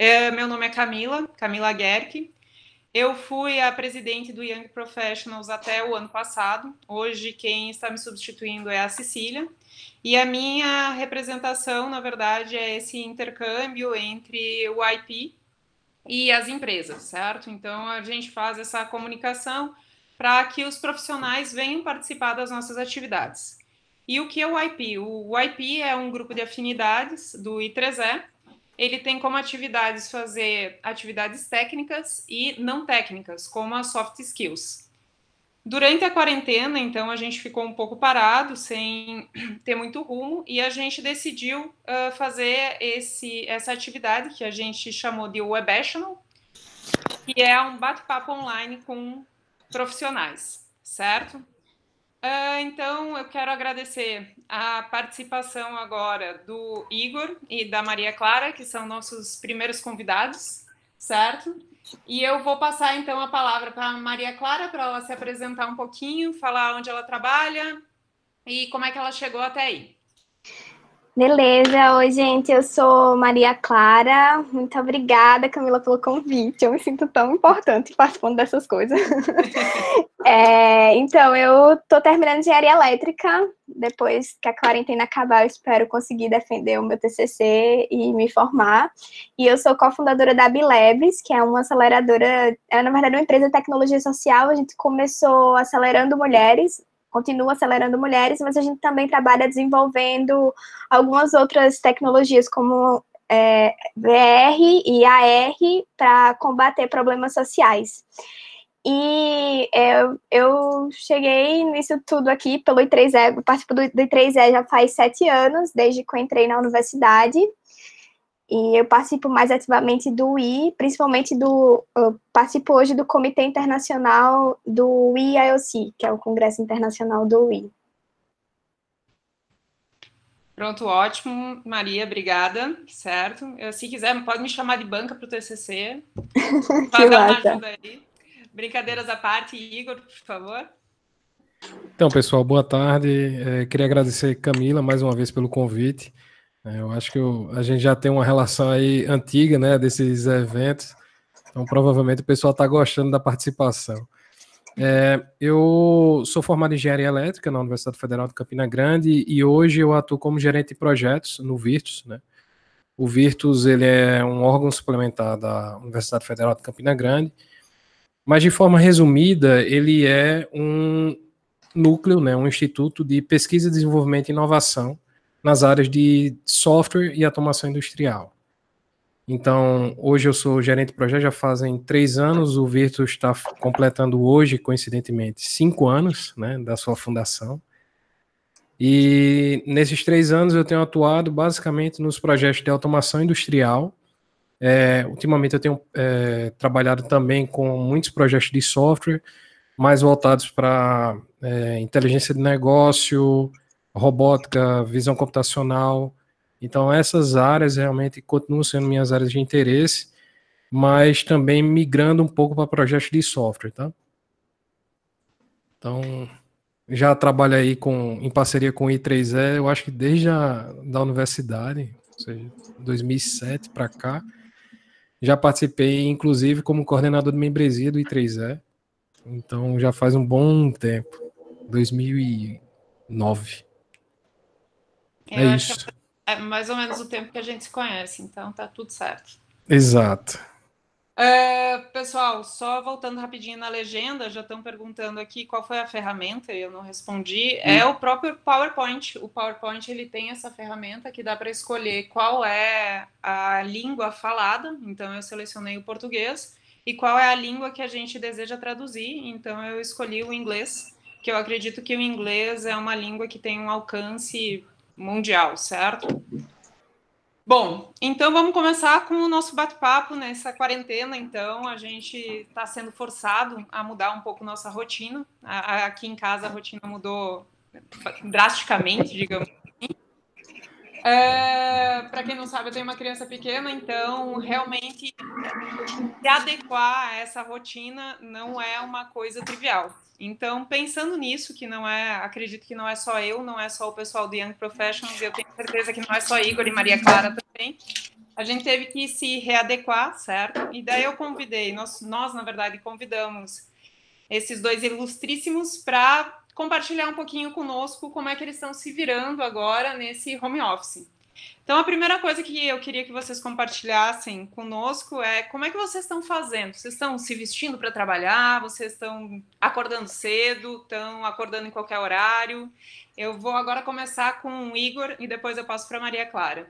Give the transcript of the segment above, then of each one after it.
É, meu nome é Camila, Camila Guerck. Eu fui a presidente do Young Professionals até o ano passado. Hoje, quem está me substituindo é a Cecília. E a minha representação, na verdade, é esse intercâmbio entre o IP e as empresas, certo? Então, a gente faz essa comunicação para que os profissionais venham participar das nossas atividades. E o que é o IP? O IP é um grupo de afinidades do I3E, ele tem como atividades fazer atividades técnicas e não técnicas, como as soft skills. Durante a quarentena, então, a gente ficou um pouco parado, sem ter muito rumo, e a gente decidiu uh, fazer esse, essa atividade que a gente chamou de Webational, que é um bate-papo online com profissionais, certo? Uh, então, eu quero agradecer a participação agora do Igor e da Maria Clara, que são nossos primeiros convidados, certo? E eu vou passar então a palavra para a Maria Clara para ela se apresentar um pouquinho, falar onde ela trabalha e como é que ela chegou até aí. Beleza, oi gente, eu sou Maria Clara. Muito obrigada, Camila, pelo convite. Eu me sinto tão importante participando dessas coisas. é, então, eu tô terminando engenharia elétrica. Depois que a quarentena acabar, eu espero conseguir defender o meu TCC e me formar. E eu sou cofundadora da Bilebs, que é uma aceleradora, é na verdade uma empresa de tecnologia social. A gente começou acelerando mulheres continua acelerando mulheres, mas a gente também trabalha desenvolvendo algumas outras tecnologias, como é, VR e AR, para combater problemas sociais. E eu, é, eu cheguei nisso tudo aqui pelo I3E, participo do I3E já faz sete anos, desde que eu entrei na universidade. E eu participo mais ativamente do I, principalmente do. Eu participo hoje do Comitê Internacional do IIOC, que é o Congresso Internacional do I. Pronto, ótimo. Maria, obrigada. Certo. se quiser, pode me chamar de banca para o TCC. Pode dar uma ajuda aí. Brincadeiras à parte, Igor, por favor. Então, pessoal, boa tarde. É, queria agradecer Camila mais uma vez pelo convite. É, eu acho que a gente já tem uma relação aí antiga, né, desses eventos. Então, provavelmente o pessoal está gostando da participação. É, eu sou formado em engenharia elétrica na Universidade Federal de Campina Grande e hoje eu atuo como gerente de projetos no Virtus, né? O Virtus ele é um órgão suplementar da Universidade Federal de Campina Grande, mas de forma resumida ele é um núcleo, né, um instituto de pesquisa, desenvolvimento e inovação nas áreas de software e automação industrial. Então, hoje eu sou gerente de projeto, já fazem três anos. O Virtus está completando hoje, coincidentemente, cinco anos né, da sua fundação. E nesses três anos eu tenho atuado basicamente nos projetos de automação industrial. É, ultimamente eu tenho é, trabalhado também com muitos projetos de software, mais voltados para é, inteligência de negócio, robótica, visão computacional. Então, essas áreas realmente continuam sendo minhas áreas de interesse, mas também migrando um pouco para projetos de software, tá? Então, já trabalho aí com, em parceria com o I3E, eu acho que desde a da universidade, ou seja, 2007 para cá, já participei, inclusive, como coordenador de membresia do I3E. Então, já faz um bom tempo, 2009 é, é isso. é mais ou menos o tempo que a gente se conhece, então tá tudo certo. Exato. É, pessoal, só voltando rapidinho na legenda, já estão perguntando aqui qual foi a ferramenta, e eu não respondi. É hum. É o próprio PowerPoint. O PowerPoint ele tem essa ferramenta que dá para escolher qual é a língua falada. Então eu selecionei o português e qual é a língua que a gente deseja traduzir. Então eu escolhi o inglês, que eu acredito que o inglês é uma língua que tem um alcance mundial, certo? Bom, então vamos começar com o nosso bate-papo nessa quarentena. Então, a gente está sendo forçado a mudar um pouco nossa rotina. Aqui em casa a rotina mudou drasticamente, digamos é, para quem não sabe, eu tenho uma criança pequena, então realmente se adequar a essa rotina não é uma coisa trivial. Então, pensando nisso, que não é, acredito que não é só eu, não é só o pessoal do Young Professionals, eu tenho certeza que não é só Igor e Maria Clara também. A gente teve que se readequar, certo? E daí eu convidei, nós, nós na verdade convidamos esses dois ilustríssimos para compartilhar um pouquinho conosco como é que eles estão se virando agora nesse home office. Então, a primeira coisa que eu queria que vocês compartilhassem conosco é como é que vocês estão fazendo? Vocês estão se vestindo para trabalhar? Vocês estão acordando cedo? Estão acordando em qualquer horário? Eu vou agora começar com o Igor e depois eu passo para Maria Clara.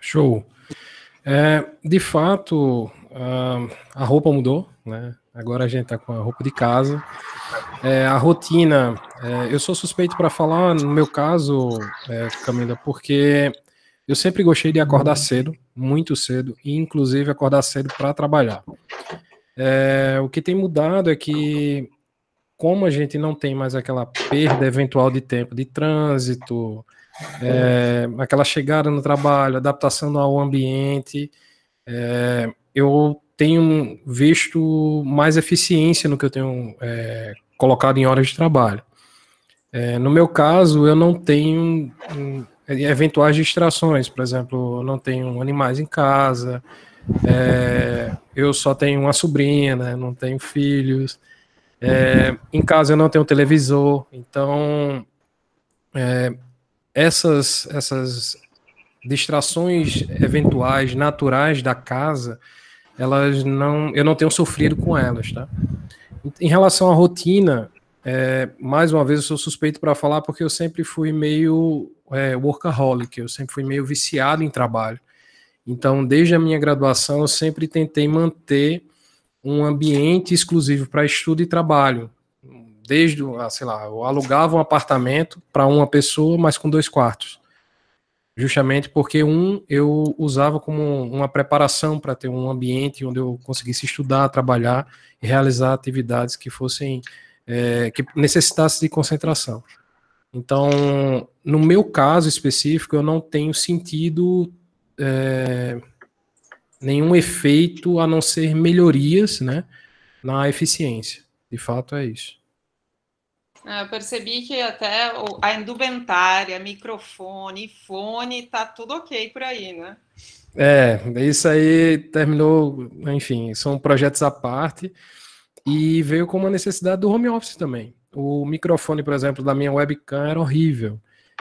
Show. É, de fato, a roupa mudou, né? Agora a gente está com a roupa de casa. É, a rotina, é, eu sou suspeito para falar, no meu caso, é, Camila, porque eu sempre gostei de acordar cedo, muito cedo, e inclusive acordar cedo para trabalhar. É, o que tem mudado é que, como a gente não tem mais aquela perda eventual de tempo de trânsito, é, aquela chegada no trabalho, adaptação ao ambiente, é, eu tenho visto mais eficiência no que eu tenho é, colocado em horas de trabalho. É, no meu caso, eu não tenho um, eventuais distrações, por exemplo, eu não tenho animais em casa, é, eu só tenho uma sobrinha, né, não tenho filhos, é, em casa eu não tenho televisor, então é, essas, essas distrações eventuais, naturais da casa, elas não, eu não tenho sofrido com elas, tá? Em relação à rotina, é, mais uma vez eu sou suspeito para falar porque eu sempre fui meio é, workaholic, eu sempre fui meio viciado em trabalho. Então, desde a minha graduação, eu sempre tentei manter um ambiente exclusivo para estudo e trabalho. Desde, ah, sei lá, eu alugava um apartamento para uma pessoa, mas com dois quartos justamente porque um eu usava como uma preparação para ter um ambiente onde eu conseguisse estudar, trabalhar e realizar atividades que fossem é, que necessitasse de concentração. Então, no meu caso específico, eu não tenho sentido é, nenhum efeito a não ser melhorias, né, na eficiência. De fato, é isso. Ah, eu percebi que até a indumentária, microfone, fone, tá tudo ok por aí, né? É, isso aí terminou, enfim, são projetos à parte e veio com uma necessidade do home office também. O microfone, por exemplo, da minha webcam era horrível.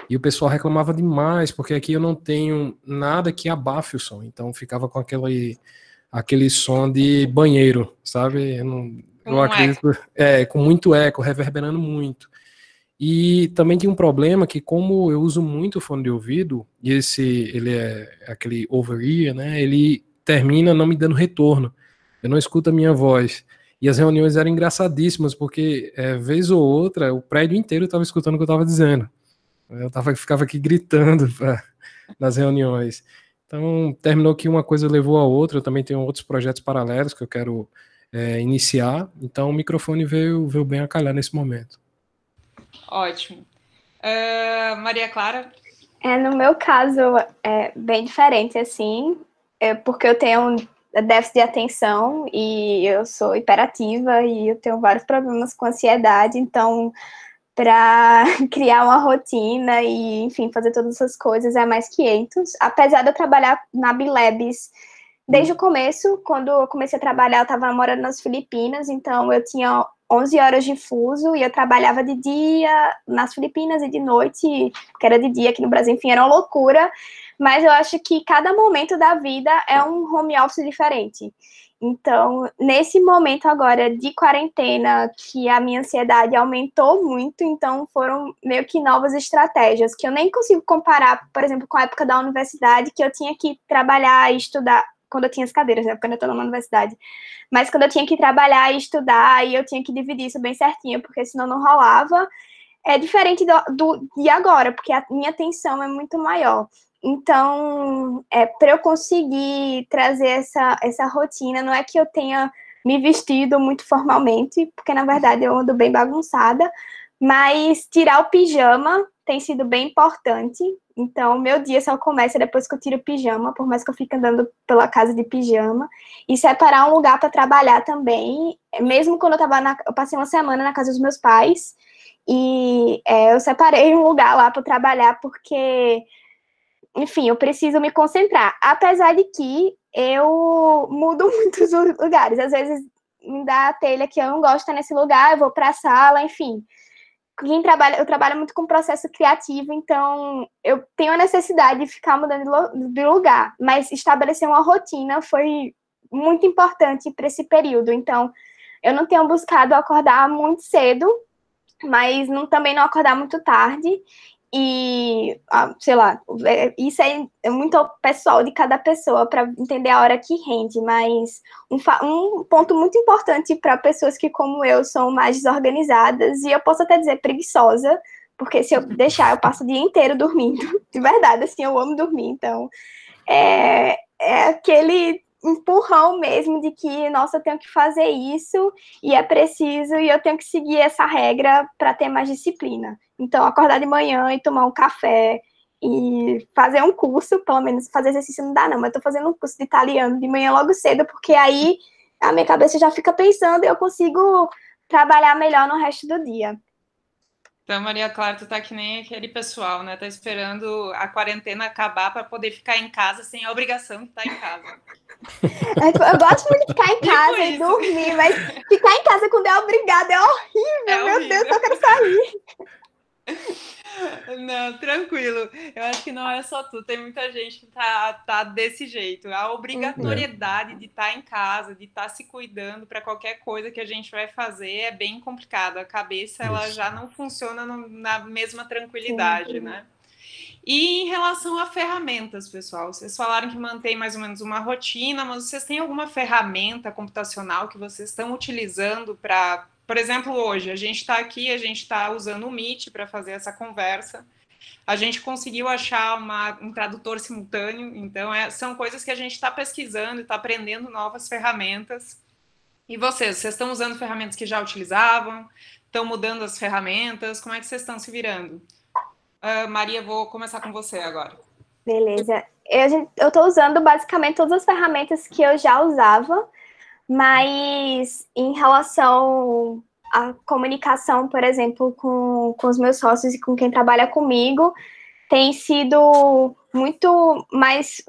E o pessoal reclamava demais, porque aqui eu não tenho nada que abafe o som. Então ficava com aquele, aquele som de banheiro, sabe? Eu não, eu acredito, é, com muito eco, reverberando muito. E também tem um problema que como eu uso muito fone de ouvido, e esse ele é aquele over-ear, né? Ele termina não me dando retorno. Eu não escuto a minha voz. E as reuniões eram engraçadíssimas, porque é, vez ou outra o prédio inteiro estava escutando o que eu estava dizendo. Eu tava, ficava aqui gritando pra, nas reuniões. Então, terminou que uma coisa levou a outra. Eu também tenho outros projetos paralelos que eu quero é, iniciar. Então, o microfone veio, veio bem a calhar nesse momento. Ótimo. Uh, Maria Clara? É, no meu caso, é bem diferente, assim, é porque eu tenho déficit de atenção e eu sou hiperativa e eu tenho vários problemas com ansiedade, então para criar uma rotina e, enfim, fazer todas essas coisas é mais 500. Apesar de eu trabalhar na Bilebs, Desde o começo, quando eu comecei a trabalhar, eu estava morando nas Filipinas, então eu tinha 11 horas de fuso e eu trabalhava de dia nas Filipinas e de noite, que era de dia aqui no Brasil, enfim, era uma loucura. Mas eu acho que cada momento da vida é um home office diferente. Então, nesse momento agora de quarentena, que a minha ansiedade aumentou muito, então foram meio que novas estratégias, que eu nem consigo comparar, por exemplo, com a época da universidade, que eu tinha que trabalhar e estudar, quando eu tinha as cadeiras, né? Porque eu estava estou numa universidade. Mas quando eu tinha que trabalhar e estudar, e eu tinha que dividir isso bem certinho, porque senão não rolava. É diferente do, do de agora, porque a minha atenção é muito maior. Então, é, para eu conseguir trazer essa, essa rotina, não é que eu tenha me vestido muito formalmente, porque na verdade eu ando bem bagunçada, mas tirar o pijama tem sido bem importante então, meu dia só começa depois que eu tiro o pijama, por mais que eu fique andando pela casa de pijama. E separar um lugar para trabalhar também. Mesmo quando eu tava na, eu passei uma semana na casa dos meus pais. E é, eu separei um lugar lá para trabalhar, porque, enfim, eu preciso me concentrar. Apesar de que eu mudo muitos lugares. Às vezes me dá a telha que eu não gosto tá nesse lugar, eu vou para a sala, enfim quem trabalha, eu trabalho muito com processo criativo, então eu tenho a necessidade de ficar mudando de lugar, mas estabelecer uma rotina foi muito importante para esse período. Então, eu não tenho buscado acordar muito cedo, mas não, também não acordar muito tarde e, ah, sei lá, é, isso é, é muito pessoal de cada pessoa para entender a hora que rende, mas um, um ponto muito importante para pessoas que, como eu, são mais desorganizadas, e eu posso até dizer preguiçosa, porque se eu deixar, eu passo o dia inteiro dormindo, de verdade, assim, eu amo dormir, então. É, é aquele empurrão mesmo de que, nossa, eu tenho que fazer isso e é preciso e eu tenho que seguir essa regra para ter mais disciplina. Então, acordar de manhã e tomar um café e fazer um curso, pelo menos fazer exercício não dá não, mas eu tô fazendo um curso de italiano de manhã logo cedo, porque aí a minha cabeça já fica pensando e eu consigo trabalhar melhor no resto do dia. Então, Maria Clara, tu tá que nem aquele pessoal, né? Tá esperando a quarentena acabar para poder ficar em casa sem a obrigação de estar em casa. É, tipo, eu gosto muito de ficar em tipo casa tipo e dormir, isso. mas ficar em casa quando é obrigada é horrível, é meu horrível. Deus, eu quero sair. Não, tranquilo. Eu acho que não é só tu, tem muita gente que tá, tá desse jeito. A obrigatoriedade é. de estar tá em casa, de estar tá se cuidando para qualquer coisa que a gente vai fazer é bem complicado. A cabeça ela Isso. já não funciona no, na mesma tranquilidade, Sim. né? E em relação a ferramentas, pessoal, vocês falaram que mantém mais ou menos uma rotina, mas vocês têm alguma ferramenta computacional que vocês estão utilizando para por exemplo, hoje, a gente está aqui, a gente está usando o Meet para fazer essa conversa. A gente conseguiu achar uma, um tradutor simultâneo, então é, são coisas que a gente está pesquisando e está aprendendo novas ferramentas. E vocês, vocês estão usando ferramentas que já utilizavam? Estão mudando as ferramentas? Como é que vocês estão se virando? Uh, Maria, vou começar com você agora. Beleza. Eu estou usando basicamente todas as ferramentas que eu já usava mas em relação à comunicação, por exemplo, com, com os meus sócios e com quem trabalha comigo, tem sido muito mais.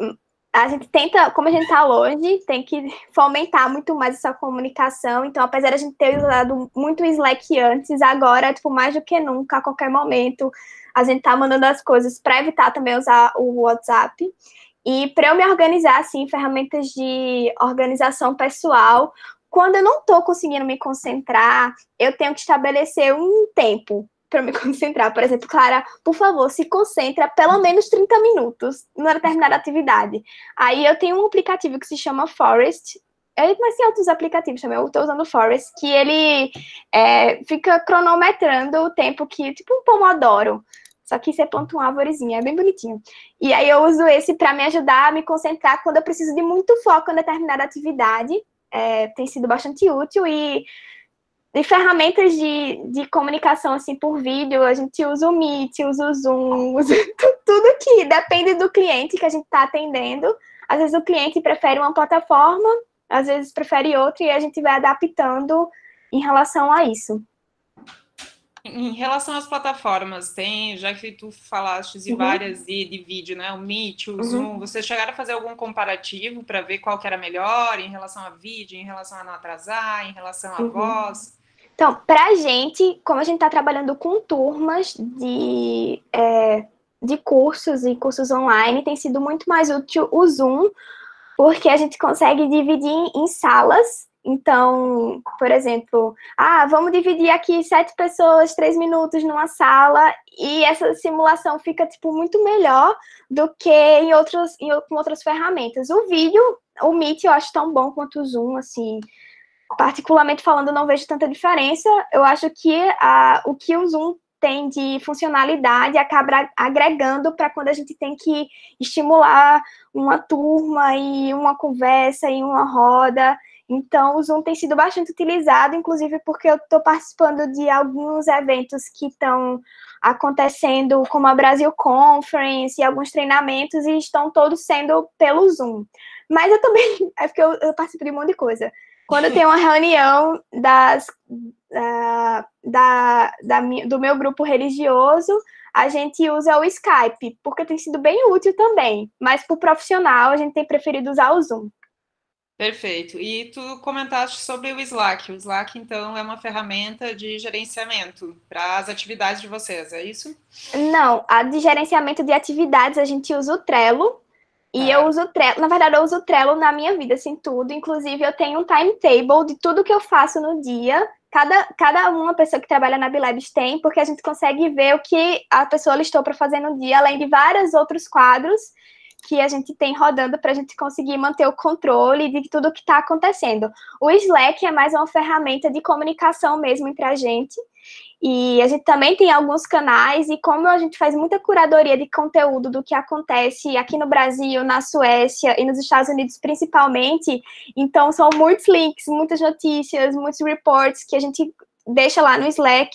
A gente tenta, como a gente está longe, tem que fomentar muito mais essa comunicação. Então, apesar de a gente ter usado muito Slack antes, agora, tipo, mais do que nunca, a qualquer momento, a gente está mandando as coisas para evitar também usar o WhatsApp. E para eu me organizar, assim, ferramentas de organização pessoal, quando eu não estou conseguindo me concentrar, eu tenho que estabelecer um tempo para me concentrar. Por exemplo, Clara, por favor, se concentra pelo menos 30 minutos numa determinada atividade. Aí eu tenho um aplicativo que se chama Forest. Eu tem é outros aplicativos também, eu estou usando o Forest, que ele é, fica cronometrando o tempo que, tipo um Pomodoro. Só que você é planta uma árvorezinha, é bem bonitinho. E aí eu uso esse para me ajudar a me concentrar quando eu preciso de muito foco em determinada atividade. É, tem sido bastante útil e de ferramentas de, de comunicação assim por vídeo, a gente usa o Meet, usa o Zoom, usa tudo que depende do cliente que a gente está atendendo. Às vezes o cliente prefere uma plataforma, às vezes prefere outra e a gente vai adaptando em relação a isso. Em relação às plataformas, tem, já que tu falaste de uhum. várias de, de vídeo, né? O Meet, o uhum. Zoom, Você vocês chegaram a fazer algum comparativo para ver qual que era melhor em relação a vídeo, em relação a não atrasar, em relação à uhum. voz? Então, para a gente, como a gente está trabalhando com turmas de, é, de cursos e cursos online, tem sido muito mais útil o Zoom, porque a gente consegue dividir em salas então, por exemplo, ah, vamos dividir aqui sete pessoas, três minutos numa sala, e essa simulação fica tipo muito melhor do que em outros, em, com outras ferramentas. O vídeo, o Meet, eu acho tão bom quanto o Zoom, assim. Particularmente falando, não vejo tanta diferença. Eu acho que a, ah, o que o Zoom tem de funcionalidade acaba agregando para quando a gente tem que estimular uma turma e uma conversa e uma roda. Então, o Zoom tem sido bastante utilizado, inclusive porque eu estou participando de alguns eventos que estão acontecendo, como a Brasil Conference e alguns treinamentos, e estão todos sendo pelo Zoom. Mas eu também. É porque eu, eu participo de um monte de coisa. Quando tem uma reunião das, ah, da, da, da, do meu grupo religioso, a gente usa o Skype, porque tem sido bem útil também. Mas para o profissional, a gente tem preferido usar o Zoom. Perfeito. E tu comentaste sobre o Slack. O Slack, então, é uma ferramenta de gerenciamento para as atividades de vocês, é isso? Não, a de gerenciamento de atividades a gente usa o Trello. E ah. eu uso o Trello, na verdade, eu uso o Trello na minha vida, assim, tudo. Inclusive, eu tenho um timetable de tudo que eu faço no dia. Cada, cada uma pessoa que trabalha na Bilabs tem, porque a gente consegue ver o que a pessoa listou para fazer no dia, além de vários outros quadros que a gente tem rodando para a gente conseguir manter o controle de tudo que está acontecendo. O Slack é mais uma ferramenta de comunicação mesmo entre a gente. E a gente também tem alguns canais, e como a gente faz muita curadoria de conteúdo do que acontece aqui no Brasil, na Suécia e nos Estados Unidos principalmente, então são muitos links, muitas notícias, muitos reports que a gente deixa lá no Slack.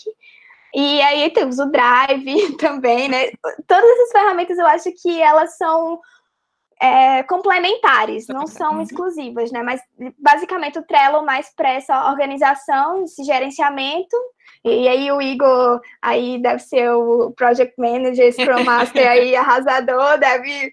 E aí temos o Drive também, né? Todas essas ferramentas eu acho que elas são é, complementares, não uhum. são exclusivas, né? Mas basicamente o Trello mais para essa organização, esse gerenciamento. E aí o Igor aí deve ser o project manager, scrum master aí arrasador, deve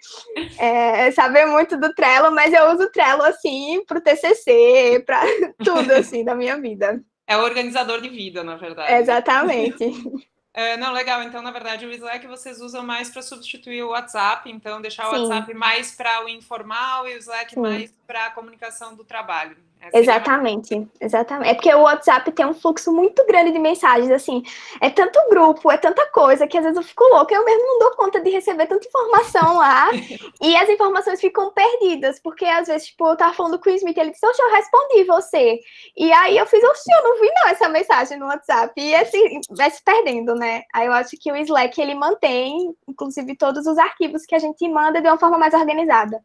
é, saber muito do Trello, mas eu uso o Trello assim para o TCC, para tudo assim da minha vida. É o organizador de vida, na verdade. Exatamente. Uh, não, legal. Então, na verdade, o Slack vocês usam mais para substituir o WhatsApp, então deixar Sim. o WhatsApp mais para o informal e o Slack Sim. mais para a comunicação do trabalho. Exatamente, exatamente. É porque o WhatsApp tem um fluxo muito grande de mensagens, assim, é tanto grupo, é tanta coisa, que às vezes eu fico louca, eu mesmo não dou conta de receber tanta informação lá, e as informações ficam perdidas, porque às vezes, tipo, eu tava falando com o Smith, ele disse, oxe, eu respondi você, e aí eu fiz, oxe, eu não vi não essa mensagem no WhatsApp, e assim, vai se perdendo, né? Aí eu acho que o Slack, ele mantém, inclusive, todos os arquivos que a gente manda de uma forma mais organizada.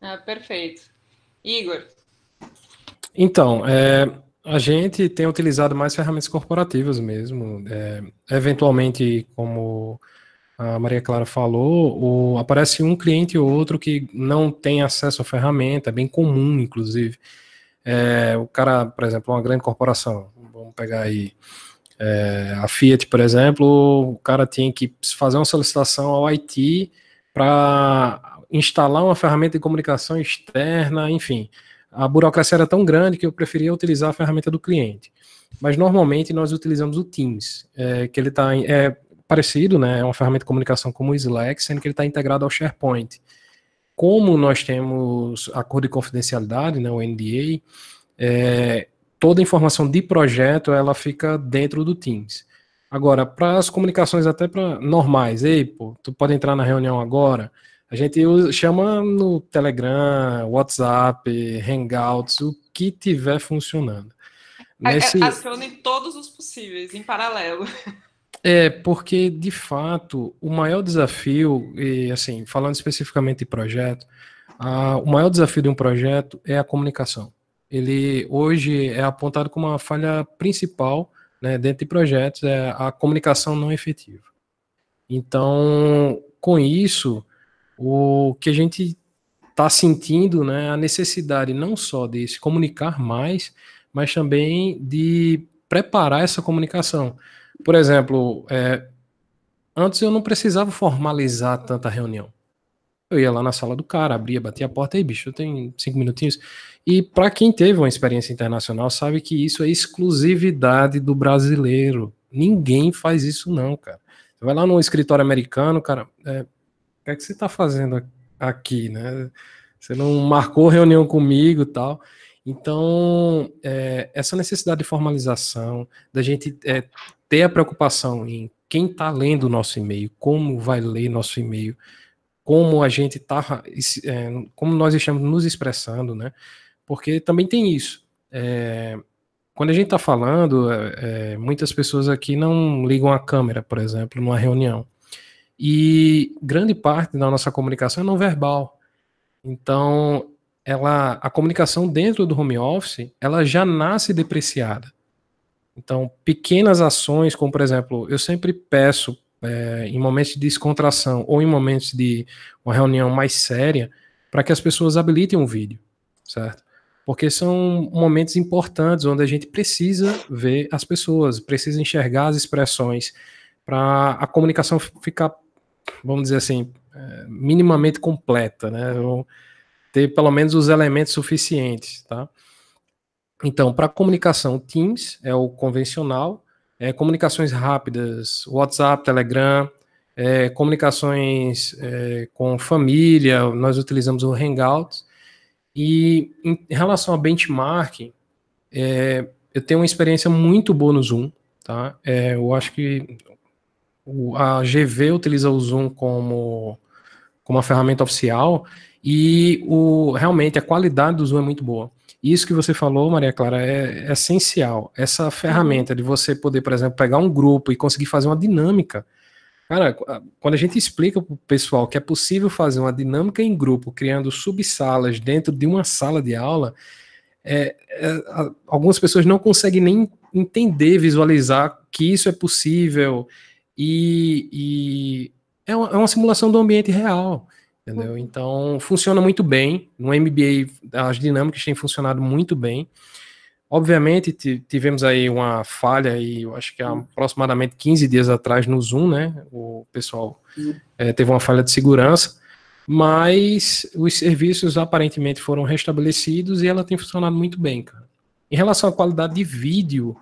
Ah, perfeito. Igor, então, é, a gente tem utilizado mais ferramentas corporativas mesmo. É, eventualmente, como a Maria Clara falou, o, aparece um cliente ou outro que não tem acesso à ferramenta, é bem comum, inclusive. É, o cara, por exemplo, uma grande corporação, vamos pegar aí é, a Fiat, por exemplo, o cara tinha que fazer uma solicitação ao IT para instalar uma ferramenta de comunicação externa, enfim a burocracia era tão grande que eu preferia utilizar a ferramenta do cliente. Mas normalmente nós utilizamos o Teams, é, que ele está é parecido, né? É uma ferramenta de comunicação como o Slack, sendo que ele está integrado ao SharePoint. Como nós temos acordo de confidencialidade, né, o NDA, é, toda informação de projeto ela fica dentro do Teams. Agora, para as comunicações até para normais, ei, pô, tu pode entrar na reunião agora. A gente usa, chama no Telegram, WhatsApp, Hangouts, o que tiver funcionando. É, Nesse... Acione todos os possíveis, em paralelo. É, porque, de fato, o maior desafio, e assim, falando especificamente de projeto, a, o maior desafio de um projeto é a comunicação. Ele hoje é apontado como uma falha principal né, dentro de projetos, é a comunicação não efetiva. Então, com isso, o que a gente está sentindo, né, é a necessidade não só de se comunicar mais, mas também de preparar essa comunicação. Por exemplo, é, antes eu não precisava formalizar tanta reunião. Eu ia lá na sala do cara, abria, batia a porta, aí bicho, eu tenho cinco minutinhos. E para quem teve uma experiência internacional, sabe que isso é exclusividade do brasileiro. Ninguém faz isso, não, cara. Você vai lá num escritório americano, cara, é, que é que você está fazendo aqui, né? Você não marcou reunião comigo tal. Então, é, essa necessidade de formalização, da gente é, ter a preocupação em quem está lendo o nosso e-mail, como vai ler nosso e-mail, como a gente está, é, como nós estamos nos expressando, né? Porque também tem isso. É, quando a gente está falando, é, é, muitas pessoas aqui não ligam a câmera, por exemplo, numa reunião. E grande parte da nossa comunicação é não verbal. Então, ela, a comunicação dentro do home office, ela já nasce depreciada. Então, pequenas ações, como por exemplo, eu sempre peço é, em momentos de descontração ou em momentos de uma reunião mais séria, para que as pessoas habilitem um vídeo, certo? Porque são momentos importantes onde a gente precisa ver as pessoas, precisa enxergar as expressões para a comunicação ficar vamos dizer assim, é, minimamente completa, né? Vão ter pelo menos os elementos suficientes, tá? Então, para comunicação, Teams é o convencional, é, comunicações rápidas, WhatsApp, Telegram, é, comunicações é, com família, nós utilizamos o Hangouts. E em, relação a benchmarking, é, eu tenho uma experiência muito boa no Zoom, tá? É, eu acho que a GV utiliza o Zoom como, como uma ferramenta oficial e o, realmente a qualidade do Zoom é muito boa. Isso que você falou, Maria Clara, é, é essencial. Essa ferramenta de você poder, por exemplo, pegar um grupo e conseguir fazer uma dinâmica. Cara, quando a gente explica para o pessoal que é possível fazer uma dinâmica em grupo, criando subsalas dentro de uma sala de aula, é, é, algumas pessoas não conseguem nem entender, visualizar que isso é possível e, e é, uma, é, uma, simulação do ambiente real, entendeu? Uhum. Então, funciona muito bem. No MBA, as dinâmicas têm funcionado muito bem. Obviamente, tivemos aí uma falha, e eu acho que há uhum. aproximadamente 15 dias atrás no Zoom, né? O pessoal é, teve uma falha de segurança, mas os serviços aparentemente foram restabelecidos e ela tem funcionado muito bem, cara. Em relação à qualidade de vídeo,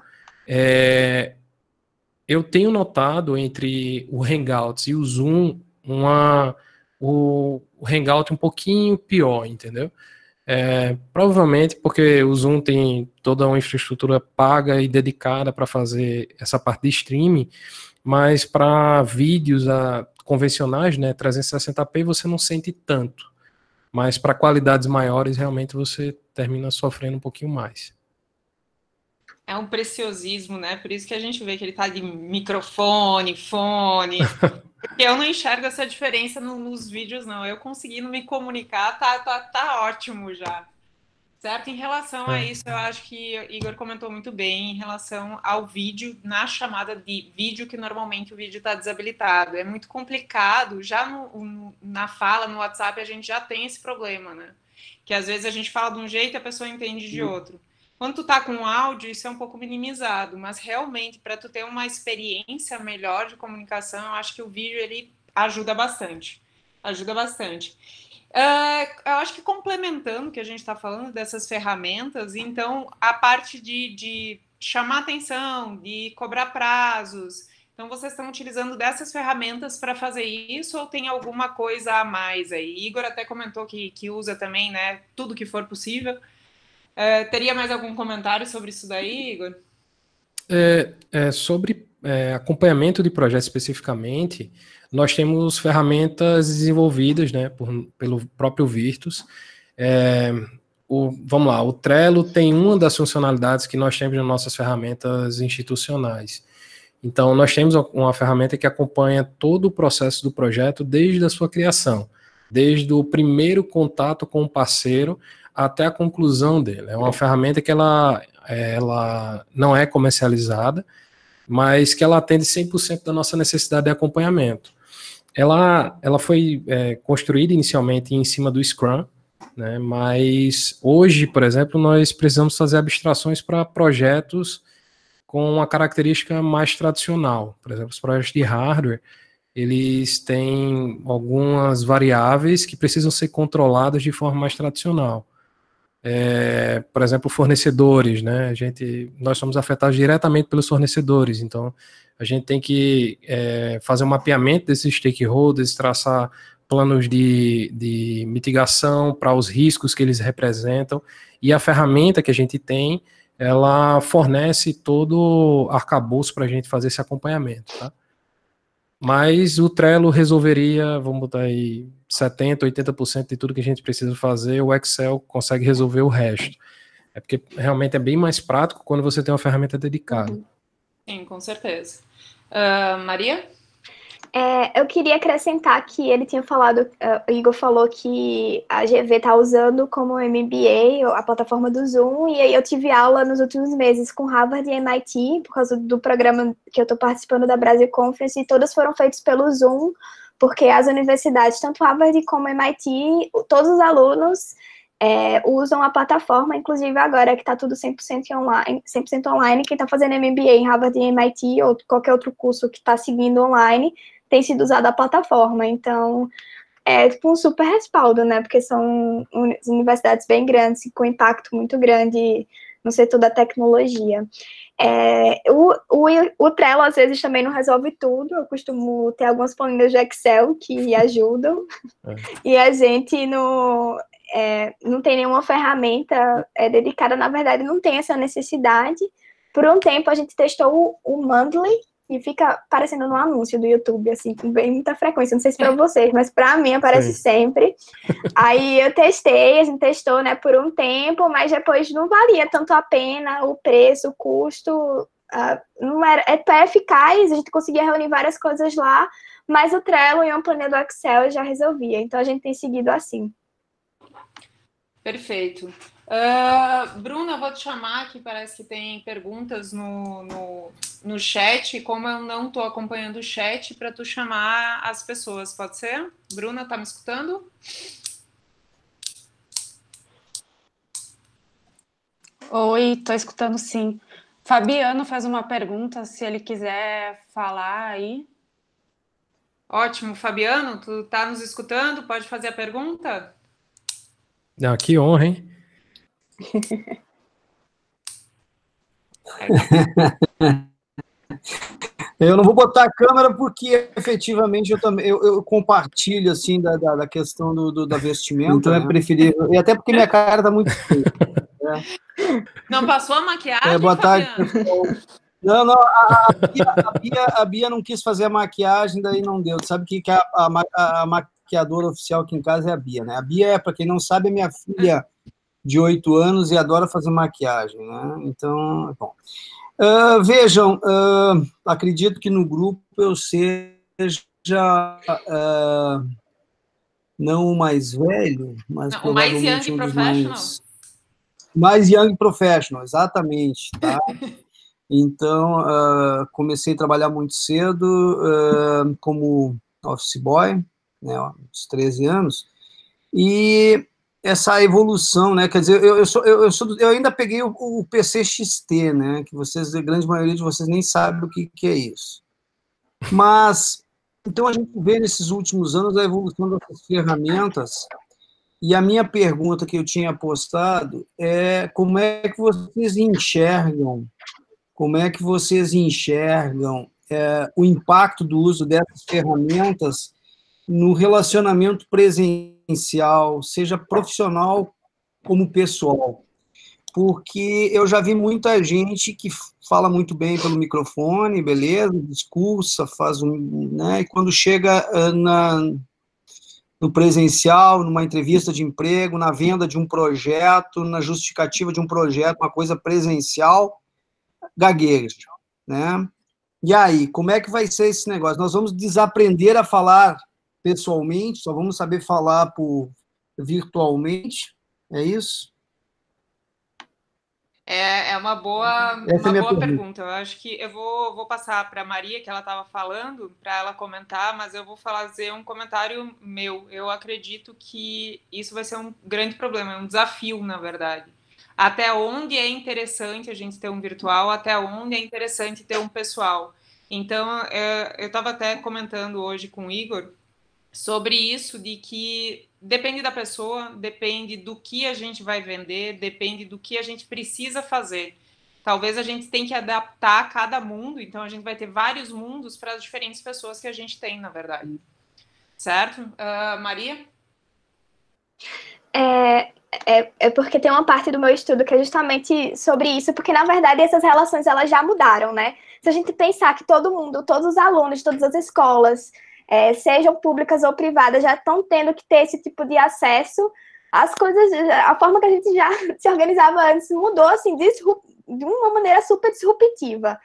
é, eu tenho notado entre o Hangouts e o Zoom uma, o, o Hangout um pouquinho pior, entendeu? É, provavelmente porque o Zoom tem toda uma infraestrutura paga e dedicada para fazer essa parte de streaming, mas para vídeos a, ah, convencionais, né, 360p, você não sente tanto. Mas para qualidades maiores, realmente você termina sofrendo um pouquinho mais. É um preciosismo, né? Por isso que a gente vê que ele tá de microfone, fone. Porque eu não enxergo essa diferença no, nos vídeos, não. Eu conseguindo me comunicar, tá, tá, tá ótimo já. Certo? Em relação a é. isso, eu acho que Igor comentou muito bem em relação ao vídeo, na chamada de vídeo, que normalmente o vídeo está desabilitado. É muito complicado. Já no, na fala, no WhatsApp, a gente já tem esse problema, né? Que às vezes a gente fala de um jeito e a pessoa entende de outro. Quando tu tá com áudio, isso é um pouco minimizado, mas realmente para tu ter uma experiência melhor de comunicação, eu acho que o vídeo ele ajuda bastante. Ajuda bastante. Uh, eu acho que complementando o que a gente está falando dessas ferramentas, então a parte de, de chamar atenção, de cobrar prazos. Então, vocês estão utilizando dessas ferramentas para fazer isso ou tem alguma coisa a mais aí? Igor até comentou que, que usa também, né? Tudo que for possível. É, teria mais algum comentário sobre isso daí, Igor? É, é, sobre é, acompanhamento de projetos especificamente, nós temos ferramentas desenvolvidas né, por, pelo próprio Virtus. É, o, vamos lá, o Trello tem uma das funcionalidades que nós temos nas nossas ferramentas institucionais. Então, nós temos uma ferramenta que acompanha todo o processo do projeto desde a sua criação, desde o primeiro contato com o parceiro até a conclusão dele. É uma ferramenta que ela, é, ela não é comercializada, mas que ela atende 100% da nossa necessidade de acompanhamento. Ela, ela foi é, construída inicialmente em cima do Scrum, né, mas hoje, por exemplo, nós precisamos fazer abstrações para projetos com uma característica mais tradicional. Por exemplo, os projetos de hardware, eles têm algumas variáveis que precisam ser controladas de forma mais tradicional é, por exemplo, fornecedores, né? A gente, nós somos afetados diretamente pelos fornecedores, então a gente tem que é, fazer um mapeamento desses stakeholders, traçar planos de, de mitigação para os riscos que eles representam, e a ferramenta que a gente tem, ela fornece todo arcabouço para a gente fazer esse acompanhamento, tá? Mas o Trello resolveria, vamos botar aí, 70%, 80% de tudo que a gente precisa fazer, o Excel consegue resolver o resto. É porque realmente é bem mais prático quando você tem uma ferramenta dedicada. Sim, com certeza. Uh, Maria? É, eu queria acrescentar que ele tinha falado, é, o Igor falou que a GV tá usando como MBA a plataforma do Zoom, e aí eu tive aula nos últimos meses com Harvard e MIT, por causa do programa que eu tô participando da Brasil Conference, e todas foram feitas pelo Zoom, porque as universidades, tanto Harvard como MIT, todos os alunos é, usam a plataforma, inclusive agora que está tudo 100% online, 100% online, quem está fazendo MBA em Harvard e MIT ou qualquer outro curso que está seguindo online, tem sido usada a plataforma. Então, é tipo um super respaldo, né? Porque são universidades bem grandes, com impacto muito grande no setor da tecnologia. É, o, o, o Trello, às vezes, também não resolve tudo. Eu costumo ter algumas planilhas de Excel que ajudam. É. E a gente no, é, não tem nenhuma ferramenta é, dedicada. Na verdade, não tem essa necessidade. Por um tempo, a gente testou o, o Mandly, e fica aparecendo no anúncio do YouTube, assim, com bem muita frequência. Não sei se para é. vocês, mas para mim aparece Sim. sempre. Aí eu testei, a gente testou, né, por um tempo, mas depois não valia tanto a pena o preço, o custo. Uh, não era, é, é eficaz, a gente conseguia reunir várias coisas lá, mas o Trello e um planilha do Excel já resolvia. Então a gente tem seguido assim. Perfeito. Uh, Bruna, vou te chamar aqui, parece que tem perguntas no, no, no chat. Como eu não estou acompanhando o chat, para tu chamar as pessoas, pode ser? Bruna, tá me escutando? Oi, estou escutando sim. Fabiano faz uma pergunta, se ele quiser falar aí. Ótimo, Fabiano, tu tá nos escutando? Pode fazer a pergunta? Ah, que honra, hein? Eu não vou botar a câmera porque efetivamente eu também eu, eu compartilho assim da, da, da questão do, do, da vestimenta, então é né? preferível. E até porque minha cara está muito feia. Né? Não passou a maquiagem? É, boa tarde. Não, não, a Bia, a, Bia, a Bia, não quis fazer a maquiagem, daí não deu. Sabe que, que a, a, a maquiadora oficial aqui em casa é a Bia, né? A Bia, é, para quem não sabe, é minha filha de oito anos e adora fazer maquiagem, né? Então, bom. Uh, vejam, uh, acredito que no grupo eu seja uh, não o mais velho, mas não, provavelmente mais young um dos mais, mais young professional, exatamente, tá? Então, comecei a trabalhar muito cedo como office boy, né, aos 13 anos, e essa evolução, né? Quer dizer, eu, eu, sou, eu, eu, sou, eu ainda peguei o, o PCXT, né? Que vocês, a grande maioria de vocês nem sabe o que, que é isso. Mas, então a gente vê nesses últimos anos a evolução das ferramentas. E a minha pergunta que eu tinha postado é como é que vocês enxergam, como é que vocês enxergam é, o impacto do uso dessas ferramentas no relacionamento presente? gerencial, seja profissional como pessoal. Porque eu já vi muita gente que fala muito bem pelo microfone, beleza, discursa, faz um. Né, e quando chega ah, na, no presencial, numa entrevista de emprego, na venda de um projeto, na justificativa de um projeto, uma coisa presencial, gagueja, né? E aí, como é que vai ser esse negócio? Nós vamos desaprender a falar pessoalmente, só vamos saber falar por virtualmente, é isso? É, é uma boa, é uma é boa pergunta. pergunta. Eu acho que eu vou, vou passar para a Maria, que ela estava falando, para ela comentar, mas eu vou fazer um comentário meu. Eu acredito que isso vai ser um grande problema, um desafio, na verdade. Até onde é interessante a gente ter um virtual, até onde é interessante ter um pessoal. Então, é, eu estava até comentando hoje com o Igor sobre isso de que depende da pessoa, depende do que a gente vai vender, depende do que a gente precisa fazer. Talvez a gente tenha que adaptar a cada mundo, então a gente vai ter vários mundos para as diferentes pessoas que a gente tem, na verdade. Certo? Uh, Maria? É, é, é, porque tem uma parte do meu estudo que é justamente sobre isso, porque na verdade essas relações elas já mudaram, né? Se a gente pensar que todo mundo, todos os alunos, todas as escolas, é, sejam públicas ou privadas, já estão tendo que ter esse tipo de acesso. As coisas, a forma que a gente já se organizava antes mudou, assim, de uma maneira super disruptiva.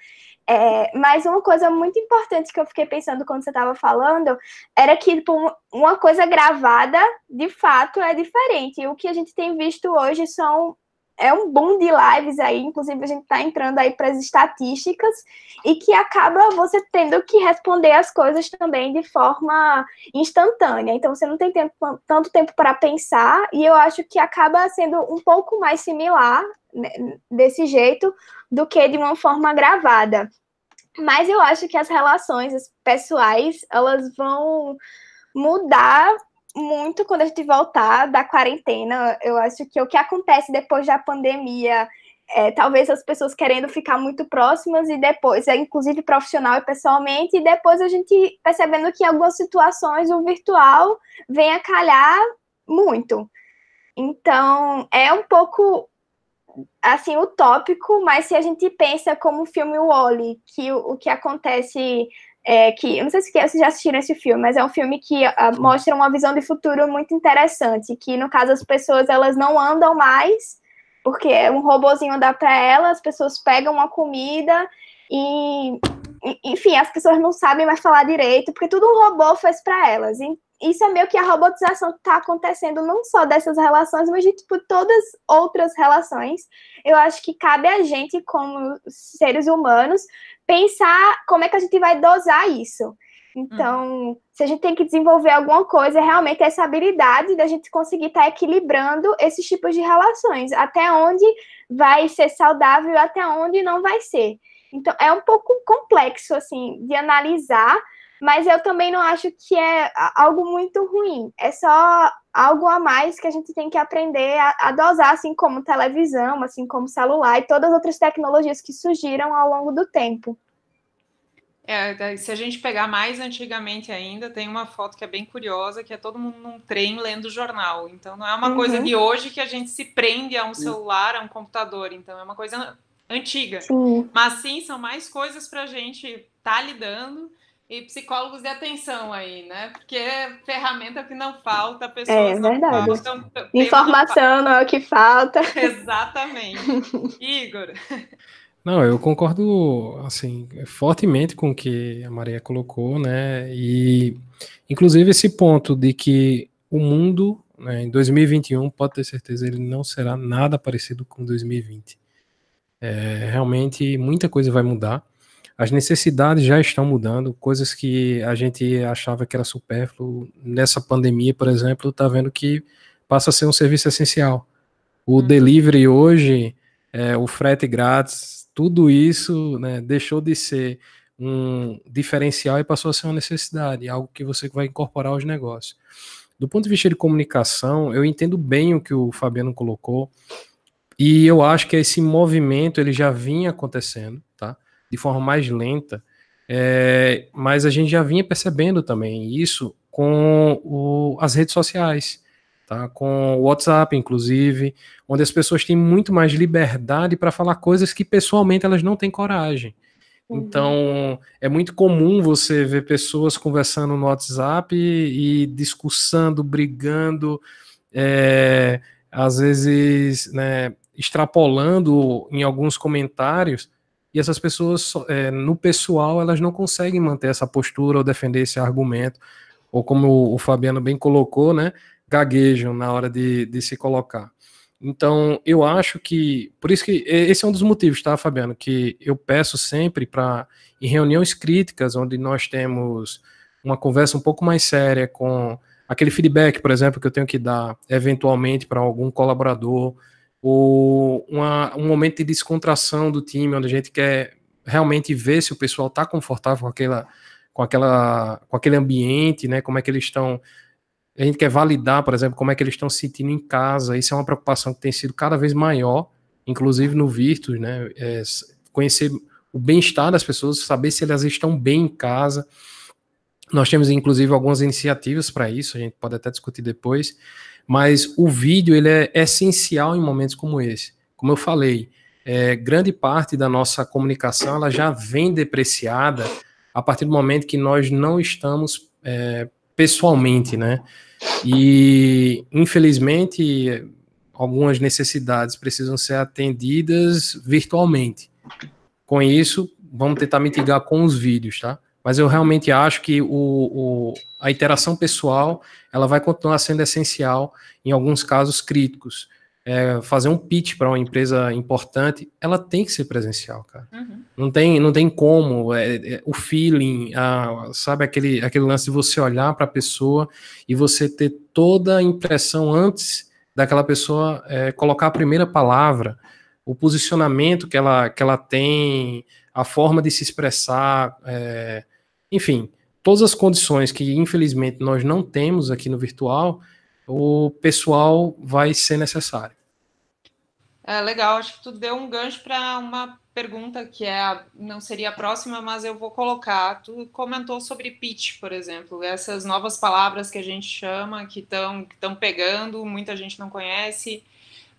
É, mas uma coisa muito importante que eu fiquei pensando quando você estava falando era que tipo, uma coisa gravada, de fato, é diferente. O que a gente tem visto hoje são é um boom de lives aí, inclusive a gente está entrando aí para as estatísticas e que acaba você tendo que responder as coisas também de forma instantânea. Então você não tem tempo, tanto tempo para pensar e eu acho que acaba sendo um pouco mais similar né, desse jeito do que de uma forma gravada. Mas eu acho que as relações pessoais elas vão mudar muito quando a gente voltar da quarentena. Eu acho que o que acontece depois da pandemia, é, talvez as pessoas querendo ficar muito próximas e depois, é, inclusive profissional e pessoalmente, e depois a gente percebendo que em algumas situações o virtual vem a calhar muito. Então, é um pouco assim utópico, mas se a gente pensa como o filme Wally, que o, o que acontece é, que, eu não sei se vocês já assistiram esse filme, mas é um filme que uh, mostra uma visão de futuro muito interessante, que no caso as pessoas elas não andam mais, porque é um robozinho dá para elas, as pessoas pegam uma comida e enfim, as pessoas não sabem mais falar direito, porque tudo um robô faz para elas isso é meio que a robotização que está acontecendo não só dessas relações, mas de tipo, todas outras relações. Eu acho que cabe a gente, como seres humanos, pensar como é que a gente vai dosar isso. Então, hum. se a gente tem que desenvolver alguma coisa, realmente é essa habilidade da gente conseguir estar tá equilibrando esses tipos de relações, até onde vai ser saudável, até onde não vai ser. Então, é um pouco complexo assim de analisar, mas eu também não acho que é algo muito ruim. É só algo a mais que a gente tem que aprender a, a, dosar, assim como televisão, assim como celular e todas as outras tecnologias que surgiram ao longo do tempo. É, se a gente pegar mais antigamente ainda, tem uma foto que é bem curiosa, que é todo mundo num trem lendo jornal. Então não é uma uhum. coisa de uhum. hoje que a gente se prende a um celular, a um computador. Então é uma coisa antiga. Sim. Mas sim, são mais coisas para a gente estar tá lidando e psicólogos de atenção aí, né? Porque é ferramenta que não falta, é pessoas é, não verdade. Faltam, Informação não, é o que falta. Exatamente. Igor. Não, eu concordo assim fortemente com o que a Maria colocou, né? E inclusive esse ponto de que o mundo né, em 2021 pode ter certeza ele não será nada parecido com 2020. É, realmente muita coisa vai mudar. As necessidades já estão mudando, coisas que a gente achava que era supérfluo. Nessa pandemia, por exemplo, tá vendo que passa a ser um serviço essencial. O uhum. delivery hoje, é, o frete grátis, tudo isso né, deixou de ser um diferencial e passou a ser uma necessidade, algo que você vai incorporar aos negócios. Do ponto de vista de comunicação, eu entendo bem o que o Fabiano colocou e eu acho que esse movimento ele já vinha acontecendo de forma mais lenta, é, mas a gente já vinha percebendo também isso com o, as redes sociais, tá? com o WhatsApp, inclusive, onde as pessoas têm muito mais liberdade para falar coisas que pessoalmente elas não têm coragem. Uhum. Então, é muito comum você ver pessoas conversando no WhatsApp e, e discussando, brigando, é, às vezes né, extrapolando em alguns comentários e essas pessoas, é, no pessoal, elas não conseguem manter essa postura ou defender esse argumento, ou como o Fabiano bem colocou, né, gaguejam na hora de, de se colocar. Então, eu acho que. Por isso que esse é um dos motivos, tá, Fabiano? Que eu peço sempre para. Em reuniões críticas, onde nós temos uma conversa um pouco mais séria com aquele feedback, por exemplo, que eu tenho que dar eventualmente para algum colaborador, ou uma, um momento de descontração do time, onde a gente quer realmente ver se o pessoal está confortável com aquela, com aquela, com aquele ambiente, né? Como é que eles estão a gente quer validar, por exemplo, como é que eles estão se sentindo em casa. Isso é uma preocupação que tem sido cada vez maior, inclusive no Virtus, né? É conhecer o bem-estar das pessoas, saber se elas estão bem em casa. Nós temos, inclusive, algumas iniciativas para isso, a gente pode até discutir depois. Mas o vídeo ele é essencial em momentos como esse. Como eu falei, é, grande parte da nossa comunicação ela já vem depreciada a partir do momento que nós não estamos é, pessoalmente, né? E infelizmente algumas necessidades precisam ser atendidas virtualmente. Com isso, vamos tentar mitigar com os vídeos, tá? mas eu realmente acho que o, o, a interação pessoal ela vai continuar sendo essencial em alguns casos críticos. É, fazer um pitch para uma empresa importante, ela tem que ser presencial, cara. Uhum. Não, tem, não tem como. É, é, o feeling, a, sabe, aquele, aquele lance de você olhar para a pessoa e você ter toda a impressão antes daquela pessoa é, colocar a primeira palavra, o posicionamento que ela, que ela tem, a forma de se expressar. É, enfim, todas as condições que infelizmente nós não temos aqui no virtual, o pessoal vai ser necessário. É legal, acho que tu deu um gancho para uma pergunta que é não seria a próxima, mas eu vou colocar. Tu comentou sobre pitch, por exemplo, essas novas palavras que a gente chama, que estão que pegando, muita gente não conhece,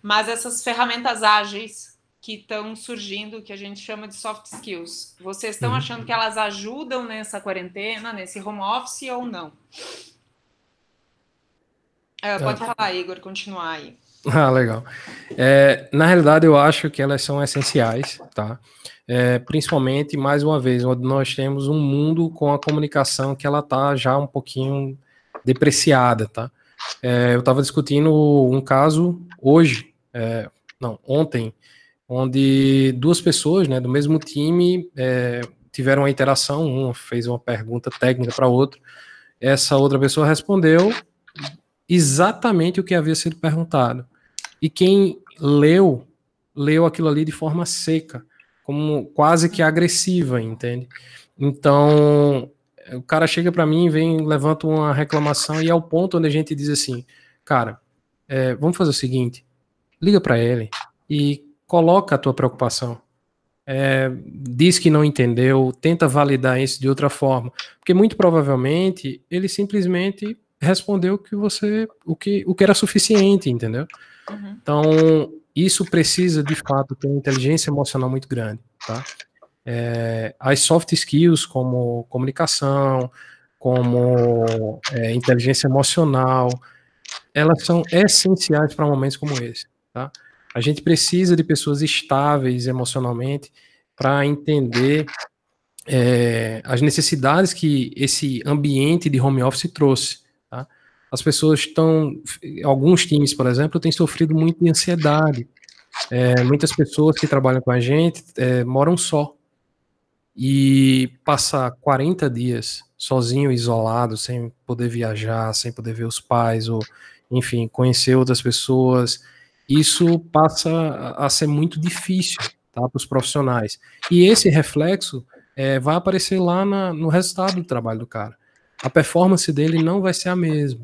mas essas ferramentas ágeis que estão surgindo, que a gente chama de soft skills. Vocês estão uhum. achando que elas ajudam nessa quarentena, nesse home office ou não? Ah, é, pode é. falar, Igor, continuar aí. Ah, legal. É, na realidade, eu acho que elas são essenciais, tá? É, principalmente, mais uma vez, nós temos um mundo com a comunicação que ela tá já um pouquinho depreciada, tá? É, eu estava discutindo um caso hoje, é, não, ontem, onde duas pessoas né, do mesmo time é, tiveram uma interação, uma fez uma pergunta técnica para outra, essa outra pessoa respondeu exatamente o que havia sido perguntado. E quem leu, leu aquilo ali de forma seca, como quase que agressiva, entende? Então, o cara chega para mim, vem, levanta uma reclamação e é o ponto onde a gente diz assim, cara, é, vamos fazer o seguinte, liga para ele e coloca a tua preocupação. É, diz que não entendeu, tenta validar isso de outra forma, porque muito provavelmente ele simplesmente respondeu que você o que o que era suficiente, entendeu? Uhum. Então isso precisa de fato ter uma inteligência emocional muito grande, tá? É, as soft skills como comunicação, como é, inteligência emocional, elas são essenciais para momentos como esse, tá? A gente precisa de pessoas estáveis emocionalmente para entender é, as necessidades que esse ambiente de home office trouxe. Tá? As pessoas estão, alguns times, por exemplo, têm sofrido muito de ansiedade. É, muitas pessoas que trabalham com a gente é, moram só. E passar 40 dias sozinho, isolado, sem poder viajar, sem poder ver os pais, ou enfim, conhecer outras pessoas, isso passa a ser muito difícil tá, para os profissionais. E esse reflexo é, vai aparecer lá na, no resultado do trabalho do cara. A performance dele não vai ser a mesma.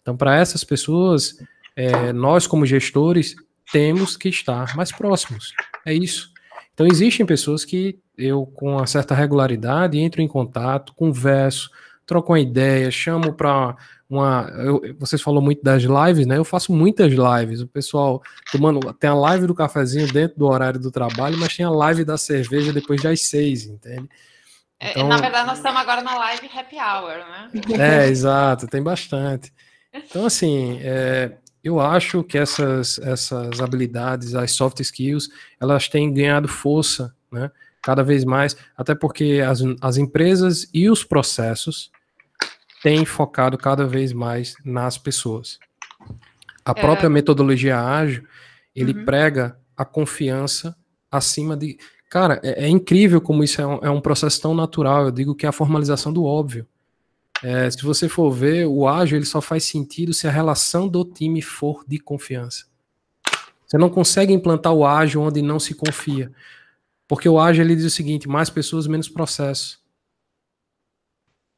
Então, para essas pessoas, é, nós, como gestores, temos que estar mais próximos. É isso. Então, existem pessoas que eu, com uma certa regularidade, entro em contato, converso, troco uma ideia, chamo para uma. Eu, vocês falou muito das lives, né? Eu faço muitas lives. O pessoal tomando. Tem a live do cafezinho dentro do horário do trabalho, mas tem a live da cerveja depois das seis, entende? É, então, na verdade, nós estamos agora na live happy hour, né? É, exato, tem bastante. Então, assim, é, eu acho que essas, essas habilidades, as soft skills, elas têm ganhado força, né? Cada vez mais, até porque as, as empresas e os processos tem focado cada vez mais nas pessoas. A é. própria metodologia ágil, ele uhum. prega a confiança acima de. Cara, é, é incrível como isso é um, é um, processo tão natural. Eu digo que é a formalização do óbvio. É, se você for ver, o ágil ele só faz sentido se a relação do time for de confiança. Você não consegue implantar o ágil onde não se confia. Porque o ágil ele diz o seguinte: mais pessoas, menos processos.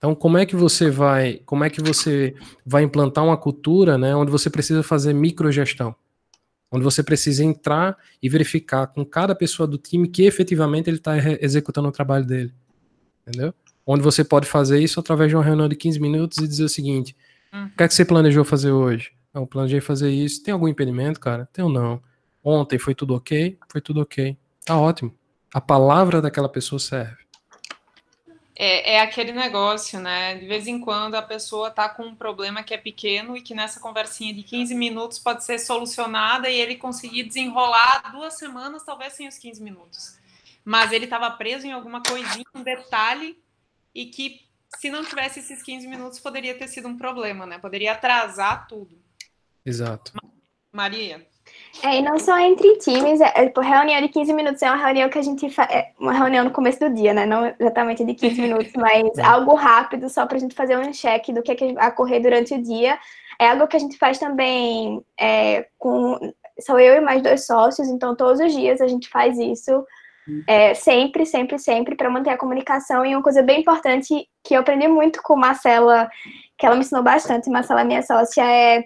Então, como é que você vai, como é que você vai implantar uma cultura, né, onde você precisa fazer microgestão? Onde você precisa entrar e verificar com cada pessoa do time que efetivamente ele está executando o trabalho dele. Entendeu? Onde você pode fazer isso através de uma reunião de 15 minutos e dizer o seguinte: uhum. o que é que você planejou fazer hoje? Eu planejei fazer isso. Tem algum impedimento, cara? Tem ou não? Ontem foi tudo ok? Foi tudo ok. Tá ótimo. A palavra daquela pessoa serve é, é, aquele negócio, né? De vez em quando a pessoa tá com um problema que é pequeno e que nessa conversinha de 15 minutos pode ser solucionada e ele conseguir desenrolar duas semanas, talvez sem os 15 minutos. Mas ele estava preso em alguma coisinha, um detalhe, e que se não tivesse esses 15 minutos poderia ter sido um problema, né? Poderia atrasar tudo. Exato. Maria, é, e não só entre times, é, é tipo, reunião de 15 minutos é uma reunião que a gente faz, é uma reunião no começo do dia, né? Não exatamente de 15 minutos, mas é. algo rápido só para a gente fazer um check do que, é que vai ocorrer durante o dia. É algo que a gente faz também é, com. Sou eu e mais dois sócios, então todos os dias a gente faz isso. É, sempre, sempre, sempre, para manter a comunicação. E uma coisa bem importante que eu aprendi muito com Marcela, que ela me ensinou bastante, Marcela, minha sócia, é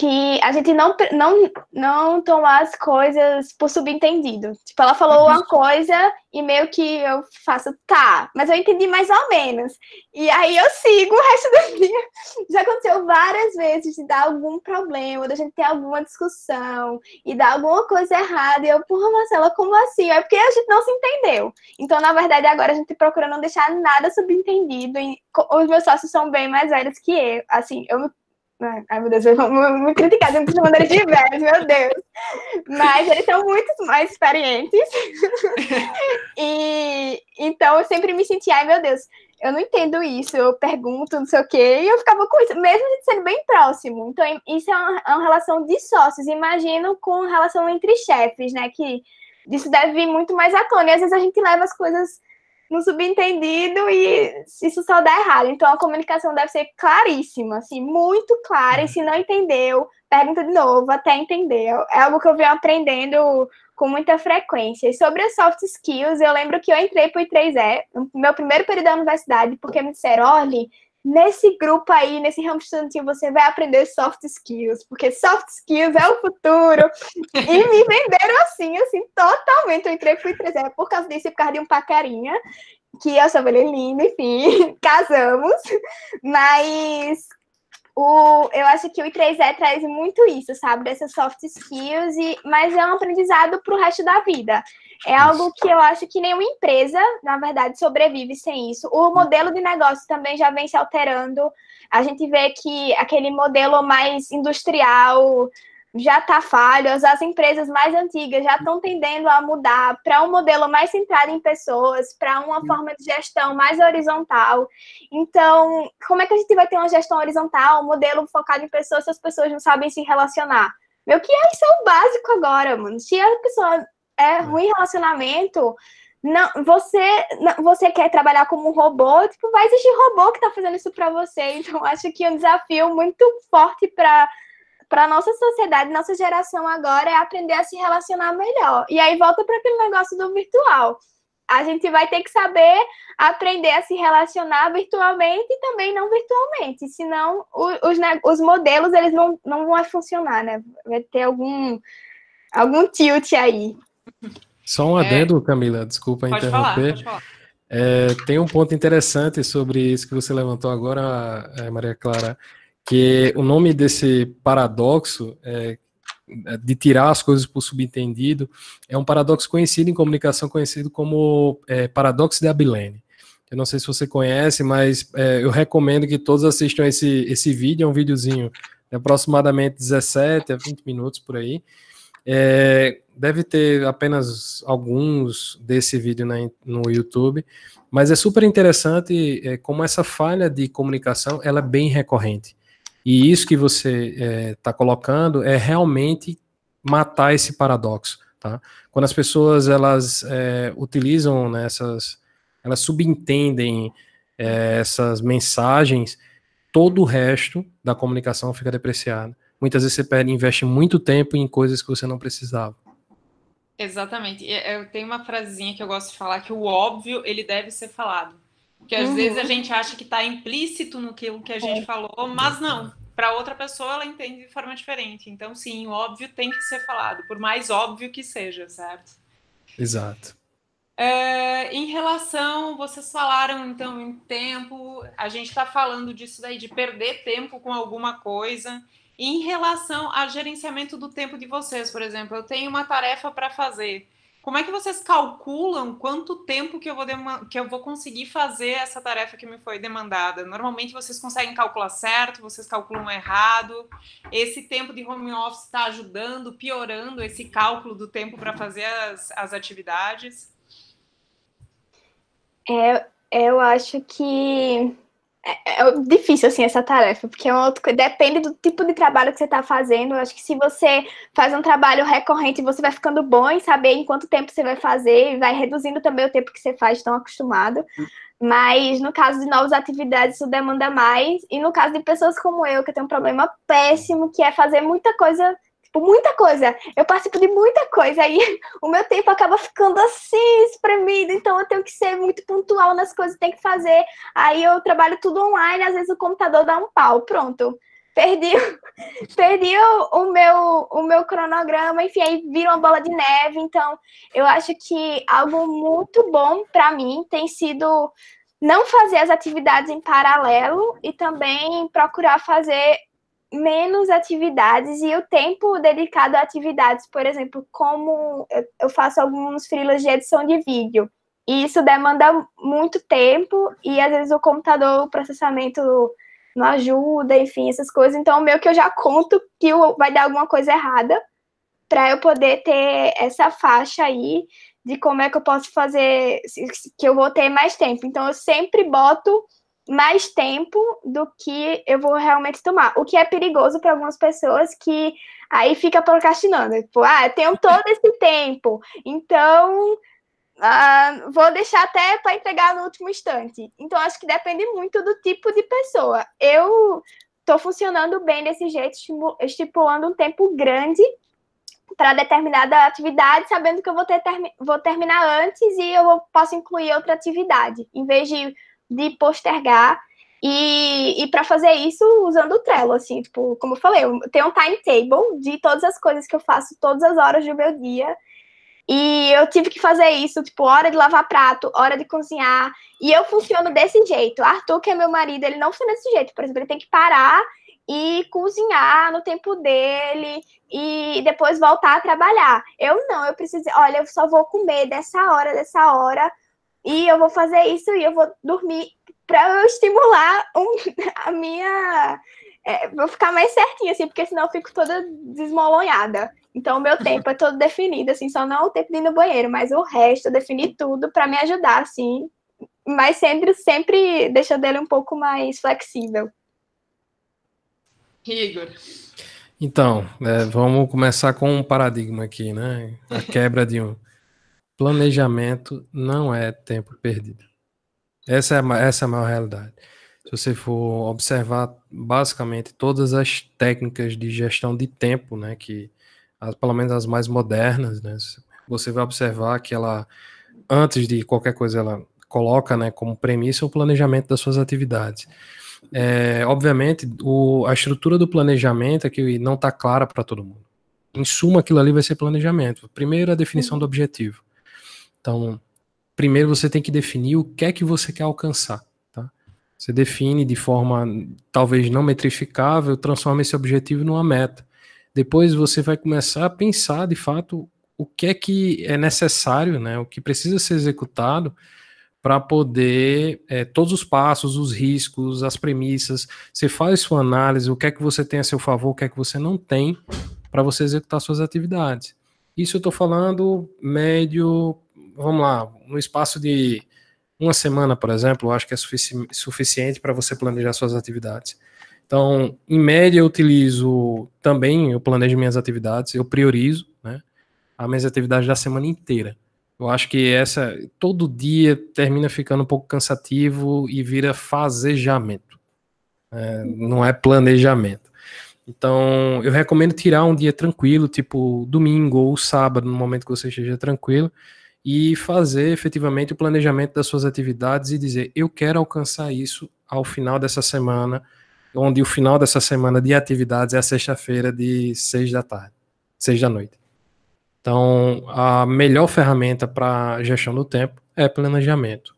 que a gente não, não, não tomar as coisas por subentendido. Tipo, ela falou uma coisa e meio que eu faço, tá, mas eu entendi mais ou menos. E aí eu sigo o resto do dia. Já aconteceu várias vezes de dar algum problema, da gente ter alguma discussão e dar alguma coisa errada. E eu, porra, Marcela, como assim? É porque a gente não se entendeu. Então, na verdade, agora a gente procura não deixar nada subentendido. E os meus sócios são bem mais velhos que eu. Assim, eu Ai, meu Deus, vão me criticar sempre de maneira de velhos, meu Deus. Mas eles são muito mais experientes. e então eu sempre me sentia, ai meu Deus, eu não entendo isso, eu pergunto, não sei o quê, e eu ficava com isso, mesmo sendo bem próximo. Então, isso é uma, é uma relação de sócios, imagino, com relação entre chefes, né? Que isso deve vir muito mais à tona. E às vezes a gente leva as coisas no subentendido e isso só dá errado. Então a comunicação deve ser claríssima, assim, muito clara. E se não entendeu, pergunta de novo até entender. É algo que eu venho aprendendo com muita frequência. E sobre as soft skills, eu lembro que eu entrei para o I3E, meu primeiro período da universidade, porque me disseram, olha, nesse grupo aí, nesse ramo estudantil, você vai aprender soft skills, porque soft skills é o futuro. e me venderam assim, assim, totalmente. Eu entrei, fui trazer por causa disso por causa de um pacarinha, que eu sou ele lindo, enfim, casamos. Mas o, eu acho que o I3E traz muito isso, sabe? Dessas soft skills, e, mas é um aprendizado para o resto da vida. É algo que eu acho que nenhuma empresa, na verdade, sobrevive sem isso. O modelo de negócio também já vem se alterando. A gente vê que aquele modelo mais industrial já está falho, as empresas mais antigas já estão tendendo a mudar para um modelo mais centrado em pessoas, para uma forma de gestão mais horizontal. Então, como é que a gente vai ter uma gestão horizontal, um modelo focado em pessoas, se as pessoas não sabem se relacionar? Meu, que é isso é o básico agora, mano. Se a pessoa é ruim relacionamento, não, você, não, você quer trabalhar como um robô, tipo, vai existir robô que tá fazendo isso para você. Então, acho que um desafio muito forte para para nossa sociedade, nossa geração agora é aprender a se relacionar melhor. E aí volta para aquele negócio do virtual. A gente vai ter que saber aprender a se relacionar virtualmente e também não virtualmente, senão os, os modelos eles não, não vão funcionar, né? Vai ter algum algum tilt aí. Só um é. adendo, é... Camila, desculpa pode interromper. Falar, falar. É, tem um ponto interessante sobre isso que você levantou agora, é, Maria Clara, que o nome desse paradoxo é, é, de tirar as coisas por subentendido é um paradoxo conhecido em comunicação, conhecido como paradoxo de Abilene. Eu não sei se você conhece, mas eu recomendo que todos assistam esse, esse vídeo, é um videozinho de aproximadamente 17 a 20 minutos por aí. É, Deve ter apenas alguns desse vídeo na, no YouTube, mas é super interessante é, como essa falha de comunicação ela é bem recorrente. E isso que você está é, tá colocando é realmente matar esse paradoxo. Tá? Quando as pessoas elas é, utilizam nessas, né, elas subentendem é, essas mensagens, todo o resto da comunicação fica depreciado. Muitas vezes você perde, investe muito tempo em coisas que você não precisava. Exatamente. Eh, eu tenho uma frasinha que eu gosto de falar que o óbvio ele deve ser falado, porque às uhum. vezes a uhum. gente acha que está implícito no que, que a é. gente é. falou, mas não. Para outra pessoa ela entende de forma diferente. Então sim, o óbvio tem que ser falado, por mais óbvio que seja, certo? Exato. É, em relação, vocês falaram então em tempo, a gente está falando disso daí de perder tempo com alguma coisa. Em relação ao gerenciamento do tempo de vocês, por exemplo, eu tenho uma tarefa para fazer. Como é que vocês calculam quanto tempo que eu, vou que eu vou conseguir fazer essa tarefa que me foi demandada? Normalmente vocês conseguem calcular certo, vocês calculam errado. Esse tempo de home office está ajudando, piorando esse cálculo do tempo para fazer as, as atividades? É, eu acho que é, é, é difícil, assim, essa tarefa, porque é um outro, depende do tipo de trabalho que você está fazendo. Eu acho que se você faz um trabalho recorrente, você vai ficando bom em saber em quanto tempo você vai fazer, e vai reduzindo também o tempo que você faz tão acostumado. Mas no caso de novas atividades, isso demanda mais. E no caso de pessoas como eu, que tem um problema péssimo, que é fazer muita coisa Tipo, muita coisa. Eu participo de muita coisa. Aí o meu tempo acaba ficando assim, espremido. Então eu tenho que ser muito pontual nas coisas que tem que fazer. Aí eu trabalho tudo online. Às vezes o computador dá um pau. Pronto. Perdi, perdi o, meu, o meu cronograma. Enfim, aí vira uma bola de neve. Então eu acho que algo muito bom para mim tem sido não fazer as atividades em paralelo e também procurar fazer menos atividades e o tempo dedicado a atividades, por exemplo, como eu faço alguns frilas de edição de vídeo. E isso demanda muito tempo e às vezes o computador, o processamento não ajuda, enfim, essas coisas. Então, meio que eu já conto que vai dar alguma coisa errada para eu poder ter essa faixa aí de como é que eu posso fazer, que eu vou ter mais tempo. Então, eu sempre boto mais tempo do que eu vou realmente tomar. O que é perigoso para algumas pessoas que aí fica procrastinando. Tipo, ah, eu tenho todo esse tempo, então Uh, vou deixar até para entregar no último instante. Então, acho que depende muito do tipo de pessoa. Eu estou funcionando bem desse jeito, estipulando um tempo grande para determinada atividade, sabendo que eu vou, ter, vou terminar antes e eu posso incluir outra atividade, em vez de de postergar e, e para fazer isso usando o Trello, assim, tipo, como eu falei, eu tenho um timetable de todas as coisas que eu faço todas as horas do meu dia. E eu tive que fazer isso, tipo, hora de lavar prato, hora de cozinhar. E eu funciono desse jeito. Arthur, que é meu marido, ele não funciona desse jeito. Por exemplo, ele tem que parar e cozinhar no tempo dele e depois voltar a trabalhar. Eu não, eu preciso, olha, eu só vou comer dessa hora, dessa hora, e eu vou fazer isso e eu vou dormir para eu estimular um, a minha. É, vou ficar mais certinha, assim, porque senão eu fico toda desmolonhada. Então, o meu tempo é todo definido, assim, só não o tempo de ir no banheiro, mas o resto eu defini tudo para me ajudar, assim. Mas sempre, sempre deixando ele um pouco mais flexível. Igor. Então, é, vamos começar com um paradigma aqui, né? A quebra de um planejamento não é tempo perdido. Essa é, a, essa é a maior realidade. Se você for observar basicamente todas as técnicas de gestão de tempo, né, que pelo menos as mais modernas, né, você vai observar que ela, antes de qualquer coisa, ela coloca né, como premissa o planejamento das suas atividades. É, obviamente, o, a estrutura do planejamento é que não está clara para todo mundo. Em suma, aquilo ali vai ser planejamento. Primeiro, a definição uhum. do objetivo. Então, primeiro você tem que definir o que é que você quer alcançar. Tá? Você define de forma talvez não metrificável, transforma esse objetivo numa meta. Depois você vai começar a pensar de fato o que é que é necessário, né? o que precisa ser executado para poder é, todos os passos, os riscos, as premissas. Você faz sua análise, o que é que você tem a seu favor, o que é que você não tem, para você executar suas atividades. Isso eu estou falando médio vamos lá, no espaço de uma semana, por exemplo, eu acho que é sufici suficiente para você planejar suas atividades. Então, em média, eu utilizo também, eu planejo minhas atividades, eu priorizo, né? As minhas atividades da semana inteira. Eu acho que essa, todo dia termina ficando um pouco cansativo e vira fazejamento. É, não é planejamento. Então, eu recomendo tirar um dia tranquilo, tipo domingo ou sábado, no momento que você esteja tranquilo, e fazer efetivamente o planejamento das suas atividades e dizer: eu quero alcançar isso ao final dessa semana, onde o final dessa semana de atividades é a sexta-feira de seis da tarde, seis da noite. Então, a melhor ferramenta para gestão do tempo é planejamento,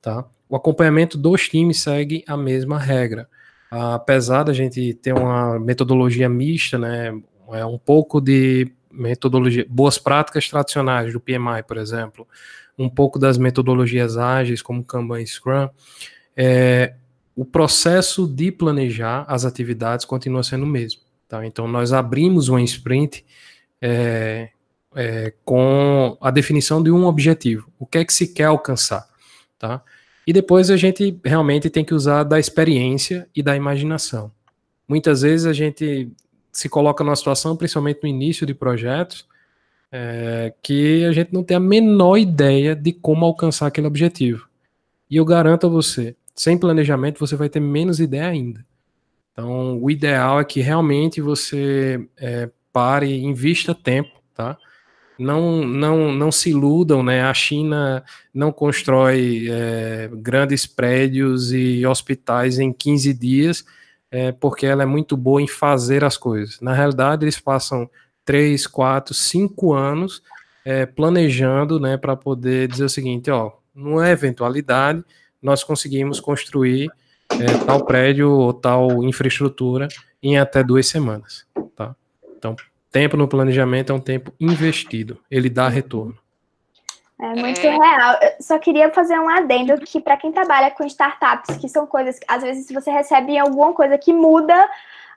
tá? O acompanhamento dos times segue a mesma regra. Apesar da gente ter uma metodologia mista, né, é um pouco de metodologia, boas práticas tradicionais do PMI, por exemplo, um pouco das metodologias ágeis, como Kanban e Scrum, é, o processo de planejar as atividades continua sendo o mesmo. Tá? Então, nós abrimos uma sprint é, é, com a definição de um objetivo. O que é que se quer alcançar? Tá? E depois a gente realmente tem que usar da experiência e da imaginação. Muitas vezes a gente se coloca numa situação, principalmente no início de projetos, é, que a gente não tem a menor ideia de como alcançar aquele objetivo. E eu garanto a você, sem planejamento você vai ter menos ideia ainda. Então, o ideal é que realmente você é, pare, invista tempo, tá? Não, não, não se iludam, né? A China não constrói é, grandes prédios e hospitais em 15 dias é, porque ela é muito boa em fazer as coisas. Na realidade, eles passam três, quatro, cinco anos é, planejando, né, para poder dizer o seguinte, ó, numa é eventualidade, nós conseguimos construir é, tal prédio ou tal infraestrutura em até duas semanas, tá? Então, tempo no planejamento é um tempo investido, ele dá retorno. É, é muito é... real. Eu só queria fazer um adendo uhum. que para quem trabalha com startups, que são coisas que às vezes você recebe alguma coisa que muda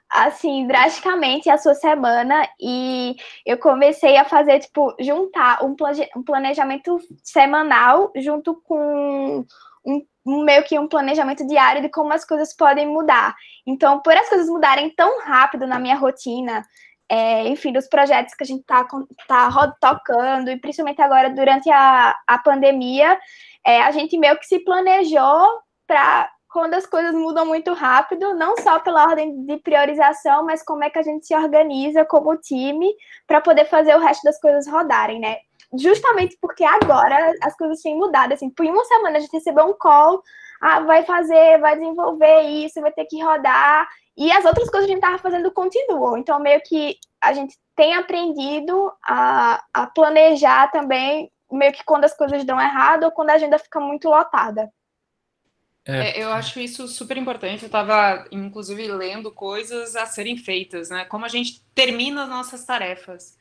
assim drasticamente a sua semana e eu comecei a fazer tipo juntar um, um planejamento semanal junto com um, um, meio que um planejamento diário de como as coisas podem mudar. Então, por as coisas mudarem tão rápido na minha rotina, é, enfim, dos projetos que a gente está tá, tá tocando, e principalmente agora durante a, a pandemia, é, a gente meio que se planejou para quando as coisas mudam muito rápido, não só pela ordem de priorização, mas como é que a gente se organiza como time para poder fazer o resto das coisas rodarem, né? Justamente porque agora as coisas têm mudado, assim, por uma semana a gente recebeu um call, ah, vai fazer, vai desenvolver isso, vai ter que rodar, e as outras coisas que a gente estava fazendo continuam. Então, meio que a gente tem aprendido a, a planejar também, meio que quando as coisas dão errado ou quando a agenda fica muito lotada. É. É, eu acho isso super importante. Eu estava, inclusive, lendo coisas a serem feitas, né? Como a gente termina nossas tarefas.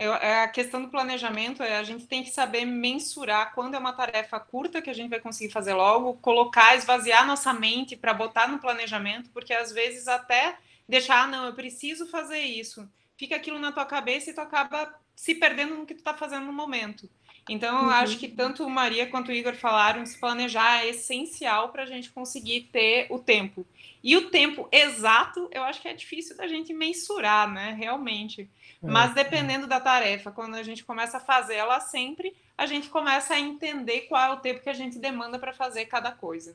É, a questão do planejamento é a gente tem que saber mensurar quando é uma tarefa curta que a gente vai conseguir fazer logo, colocar, esvaziar nossa mente para botar no planejamento, porque às vezes até deixar, ah, não, eu preciso fazer isso. Fica aquilo na tua cabeça e tu acaba se perdendo no que tu está fazendo no momento. Então, eu uhum. acho que tanto Maria quanto o Igor falaram, se planejar é essencial para a gente conseguir ter o tempo. E o tempo exato, eu acho que é difícil da gente mensurar, né? Realmente. É. Mas dependendo da tarefa, quando a gente começa a fazer ela sempre, a gente começa a entender qual é o tempo que a gente demanda para fazer cada coisa.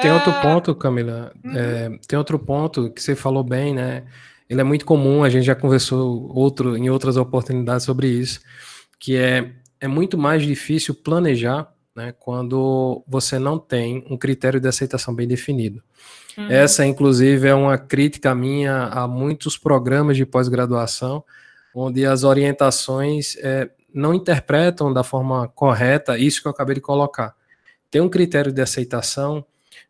Tem outro ah, ponto, Camila. Uhum. É, tem outro ponto que você falou bem, né? Ele é muito comum, a gente já conversou outro, em outras oportunidades sobre isso, que é, é muito mais difícil planejar né, quando você não tem um critério de aceitação bem definido. Uhum. Essa, inclusive, é uma crítica minha a muitos programas de pós-graduação, onde as orientações é, não interpretam da forma correta isso que eu acabei de colocar. Ter um critério de aceitação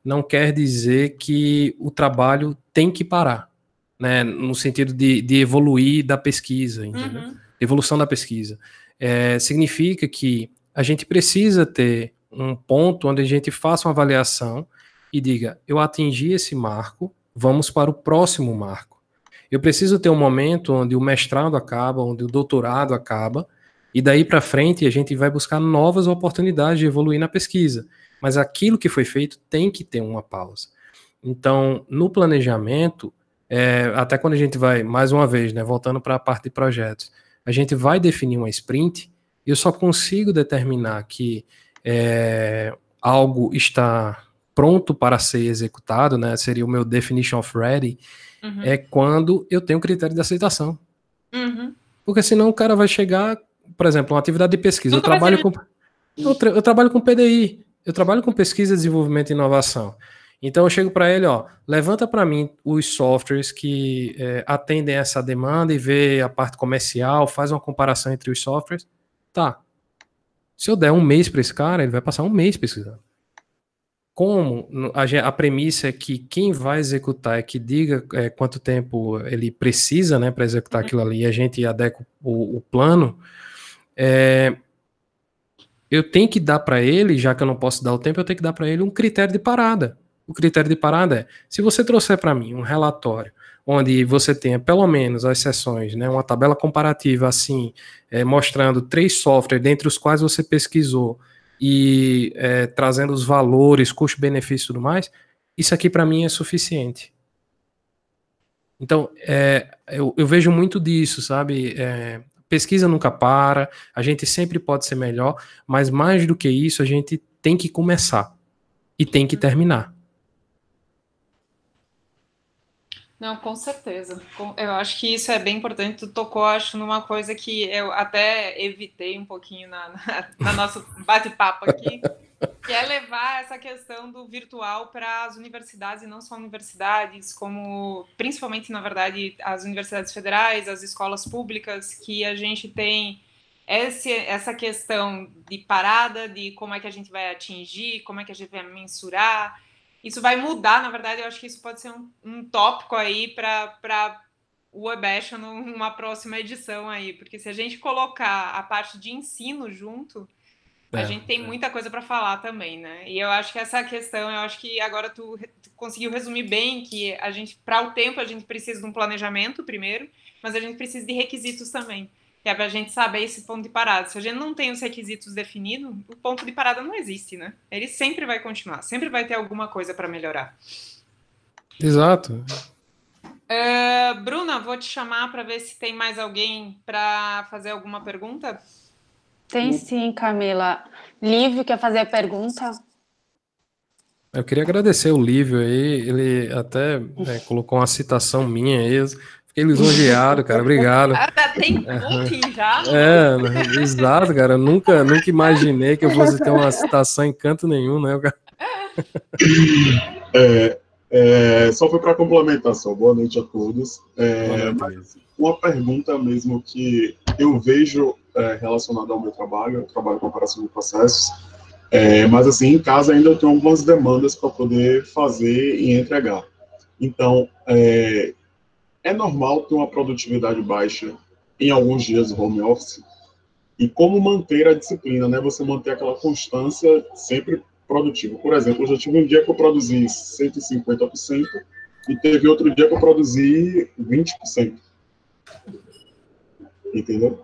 não quer dizer que o trabalho tem que parar, né? no sentido de, de evoluir da pesquisa, uhum. evolução da pesquisa. É, significa que a gente precisa ter um ponto onde a gente faça uma avaliação e diga: eu atingi esse marco, vamos para o próximo marco. Eu preciso ter um momento onde o mestrado acaba, onde o doutorado acaba, e daí para frente a gente vai buscar novas oportunidades de evoluir na pesquisa. Mas aquilo que foi feito tem que ter uma pausa. Então, no planejamento, é, até quando a gente vai, mais uma vez, né, voltando para a parte de projetos, a gente vai definir uma sprint, eu só consigo determinar que é, algo está pronto para ser executado, né? Seria o meu definition of ready, uhum. é quando eu tenho critério de aceitação. Uhum. Porque senão o cara vai chegar, por exemplo, uma atividade de pesquisa. eu trabalho com eu, tra... eu trabalho com PDI, eu trabalho com pesquisa, desenvolvimento e inovação. Então eu chego para ele, ó, levanta para mim os softwares que é, atendem essa demanda e vê a parte comercial, faz uma comparação entre os softwares. Tá. Se eu der um mês para esse cara, ele vai passar um mês pesquisando como a, a, premissa é que quem vai executar é que diga é, quanto tempo ele precisa né, para executar uhum. aquilo ali e a gente adequa o, o plano, é, eu tenho que dar para ele, já que eu não posso dar o tempo, eu tenho que dar para ele um critério de parada. O critério de parada é: se você trouxer para mim um relatório onde você tenha pelo menos as sessões, né, uma tabela comparativa assim, é, mostrando três softwares dentre os quais você pesquisou e é, trazendo os valores, custo-benefício e tudo mais, isso aqui para mim é suficiente. Então, é, eu, eu, vejo muito disso, sabe? É, pesquisa nunca para, a gente sempre pode ser melhor, mas mais do que isso, a gente tem que começar e tem que terminar. Não, com certeza. Eu acho que isso é bem importante. Tu tocou, acho, numa coisa que eu até evitei um pouquinho na, na, na nosso bate-papo aqui, que é levar essa questão do virtual para as universidades, e não só universidades, como principalmente, na verdade, as universidades federais, as escolas públicas, que a gente tem esse, essa questão de parada, de como é que a gente vai atingir, como é que a gente vai mensurar isso vai mudar, na verdade, eu acho que isso pode ser um, um tópico aí para o Webash numa próxima edição aí, porque se a gente colocar a parte de ensino junto, é, a gente tem é. muita coisa para falar também, né? E eu acho que essa questão, eu acho que agora tu, tu conseguiu resumir bem que a gente, para o tempo, a gente precisa de um planejamento primeiro, mas a gente precisa de requisitos também que é para a gente saber esse ponto de parada. Se a gente não tem os requisitos definidos, o ponto de parada não existe, né? Ele sempre vai continuar, sempre vai ter alguma coisa para melhorar. Exato. Uh, Bruna, vou te chamar para ver se tem mais alguém para fazer alguma pergunta. Tem hum. sim, Camila. Lívio quer fazer a pergunta? Eu queria agradecer o Lívio aí, ele até né, colocou uma citação minha aí, Fiquei lisonjeado, cara. Obrigado. tá, tem coaching já? É, exato, cara. Nunca, nunca imaginei que eu fosse ter uma citação em canto nenhum, né? Cara? É, é, só foi para complementar só. Boa noite a todos. É, mas uma pergunta mesmo que eu vejo é, relacionada ao meu trabalho, eu trabalho com operação de processos, é, mas assim, em casa ainda eu tenho algumas demandas para poder fazer e entregar. Então, é, é normal ter uma produtividade baixa em alguns dias do home office. E como manter a disciplina, né? Você manter aquela constância sempre produtivo. Por exemplo, eu já tive um dia que eu produzi 150% e teve outro dia que eu produzi 20%. Entendeu?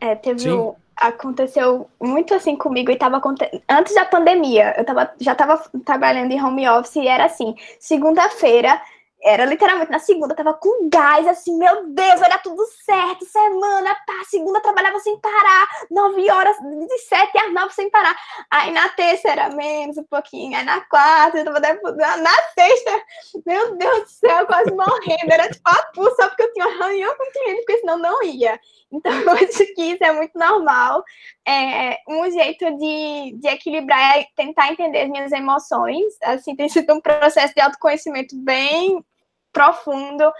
É, teve um, aconteceu muito assim comigo e tava antes da pandemia. Eu tava já tava trabalhando em home office e era assim, segunda-feira era literalmente na segunda, tava com gás, assim, meu Deus, vai dar tudo certo, semana, tá, segunda trabalhava sem parar, nove horas, de sete às nove sem parar. Aí na terça era menos um pouquinho, aí na quarta, eu tava ah, na sexta, meu Deus do céu, quase morrendo, era tipo apu, só porque eu tinha uma reunião com o cliente, porque senão não ia. Então, eu acho que isso é muito normal. É, um jeito de, de equilibrar é tentar entender as minhas emoções. Assim, tem sido um processo de autoconhecimento bem profundo.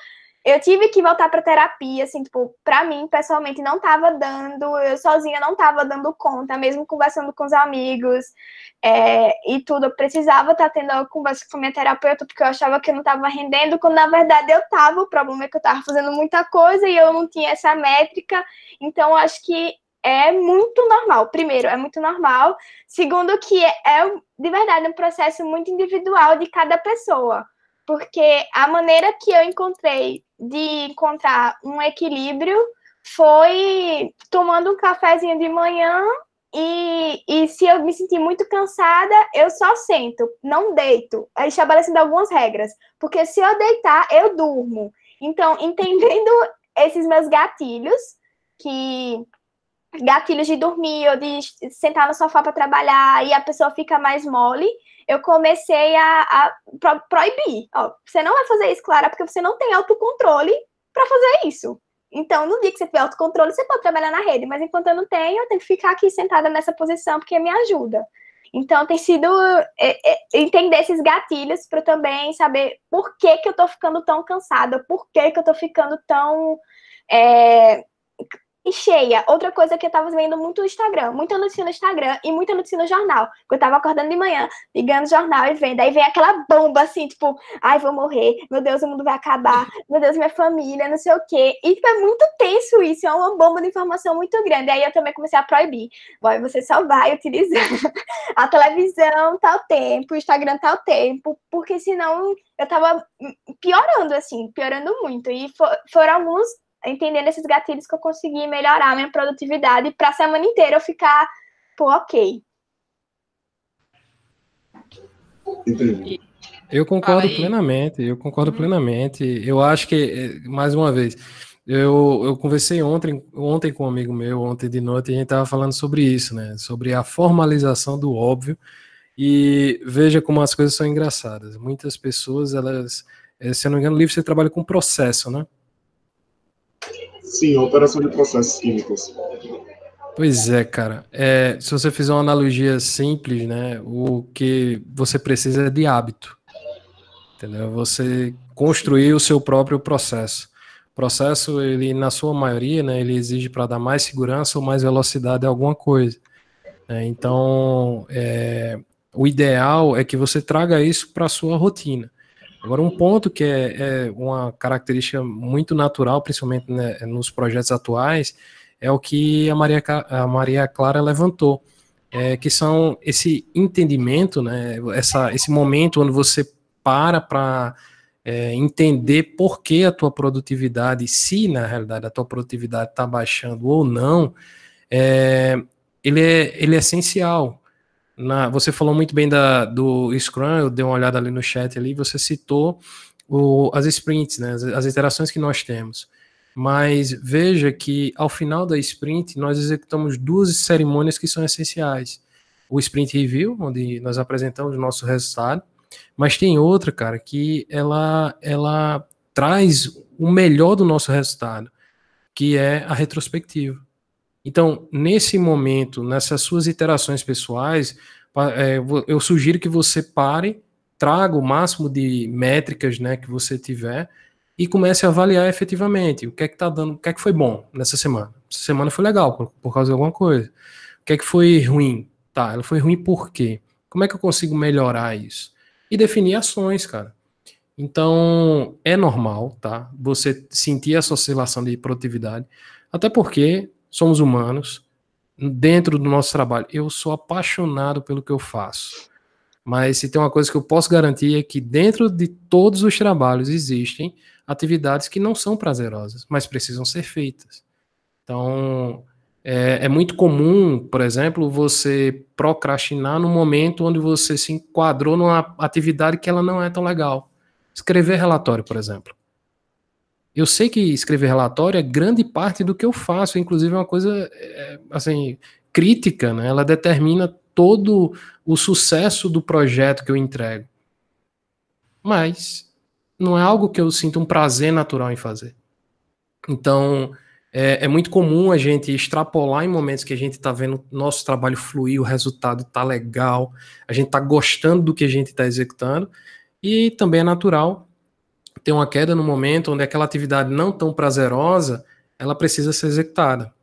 Eu tive que voltar para terapia, assim, tipo, para mim pessoalmente não estava dando, eu sozinha não estava dando conta, mesmo conversando com os amigos é, e tudo. Eu precisava estar tá tendo conversa com a minha terapeuta, porque eu achava que eu não estava rendendo, quando na verdade eu estava. O problema é que eu estava fazendo muita coisa e eu não tinha essa métrica. Então, acho que é muito normal. Primeiro, é muito normal. Segundo, que é, é de verdade um processo muito individual de cada pessoa porque a maneira que eu encontrei de encontrar um equilíbrio foi tomando um cafezinho de manhã e, e se eu me sentir muito cansada, eu só sento, não deito, estabelecendo algumas regras, porque se eu deitar, eu durmo. Então, entendendo esses meus gatilhos, que gatilhos de dormir ou de sentar no sofá para trabalhar e a pessoa fica mais mole, eu comecei a, a pro, proibir. Ó, você não vai fazer isso, Clara, porque você não tem autocontrole para fazer isso. Então, no dia que você tem autocontrole, você pode trabalhar na rede, mas enquanto eu não tenho, eu tenho que ficar aqui sentada nessa posição porque me ajuda. Então, tem sido é, é, entender esses gatilhos para também saber por que, que eu estou ficando tão cansada, por que, que eu estou ficando tão é, e cheia. Outra coisa é que eu tava vendo muito no Instagram, muita notícia no Instagram e muita notícia no jornal. Eu tava acordando de manhã, ligando o jornal e vendo. Aí vem aquela bomba assim, tipo, ai, vou morrer, meu Deus, o mundo vai acabar, meu Deus, minha família, não sei o quê. E foi tipo, é muito tenso isso, é uma bomba de informação muito grande. Aí eu também comecei a proibir. vai você só vai utilizar a televisão tal tempo, o Instagram tal tempo, porque senão eu tava piorando, assim, piorando muito. E for, foram alguns entendendo esses gatilhos que eu consegui melhorar minha produtividade para a semana inteira eu ficar, pô, ok. Entendi. Eu concordo plenamente, eu concordo uhum. plenamente. Eu acho que, eh, mais uma vez, eu, eu conversei ontem, ontem com um amigo meu, ontem de noite, e a gente estava falando sobre isso, né? Sobre a formalização do óbvio. E veja como as coisas são engraçadas. Muitas pessoas, elas, eh, se eu não me engano, o livro você trabalha com processo, né? Sim, alteração de processos químicos. Pois é, cara. É, se você fizer uma analogia simples, né, o que você precisa é de hábito. Entendeu? Você construir o seu próprio processo. O processo, ele na sua maioria, né, ele exige para dar mais segurança ou mais velocidade a alguma coisa. É, então, é, o ideal é que você traga isso para sua rotina. Agora, um ponto que é, é uma característica muito natural, principalmente né, nos projetos atuais, é o que a Maria, a Maria Clara levantou, é, que são esse entendimento, né, essa, esse momento onde você para para é, entender por que a tua produtividade, se na realidade a tua produtividade está baixando ou não, é, ele, é, ele é essencial na, você falou muito bem da, do Scrum, eu dei uma olhada ali no chat ali, você citou o, as sprints, né, as, as interações que nós temos. Mas veja que ao final da sprint nós executamos duas cerimônias que são essenciais. O sprint review, onde nós apresentamos o nosso resultado, mas tem outra, cara, que ela ela traz o melhor do nosso resultado, que é a retrospectiva. Então, nesse momento, nessas suas interações pessoais, é, eu sugiro que você pare, traga o máximo de métricas né, que você tiver e comece a avaliar efetivamente o que é que está dando, o que é que foi bom nessa semana. Essa semana foi legal por, por causa de alguma coisa. O que é que foi ruim? Tá, ela foi ruim por quê? Como é que eu consigo melhorar isso? E definir ações, cara. Então, é normal, tá? Você sentir essa oscilação de produtividade. Até porque somos humanos, dentro do nosso trabalho. Eu sou apaixonado pelo que eu faço. Mas se tem uma coisa que eu posso garantir é que dentro de todos os trabalhos existem atividades que não são prazerosas, mas precisam ser feitas. Então, é, é muito comum, por exemplo, você procrastinar no momento onde você se enquadrou numa atividade que ela não é tão legal. Escrever relatório, por exemplo. Eu sei que escrever relatório é grande parte do que eu faço, inclusive é uma coisa eh, assim crítica, né? Ela determina todo o sucesso do projeto que eu entrego. Mas não é algo que eu sinto um prazer natural em fazer. Então é, é muito comum a gente extrapolar em momentos que a gente está vendo nosso trabalho fluir, o resultado está legal, a gente está gostando do que a gente está executando e também é natural tem uma queda no momento onde aquela atividade não tão prazerosa, ela precisa ser executada.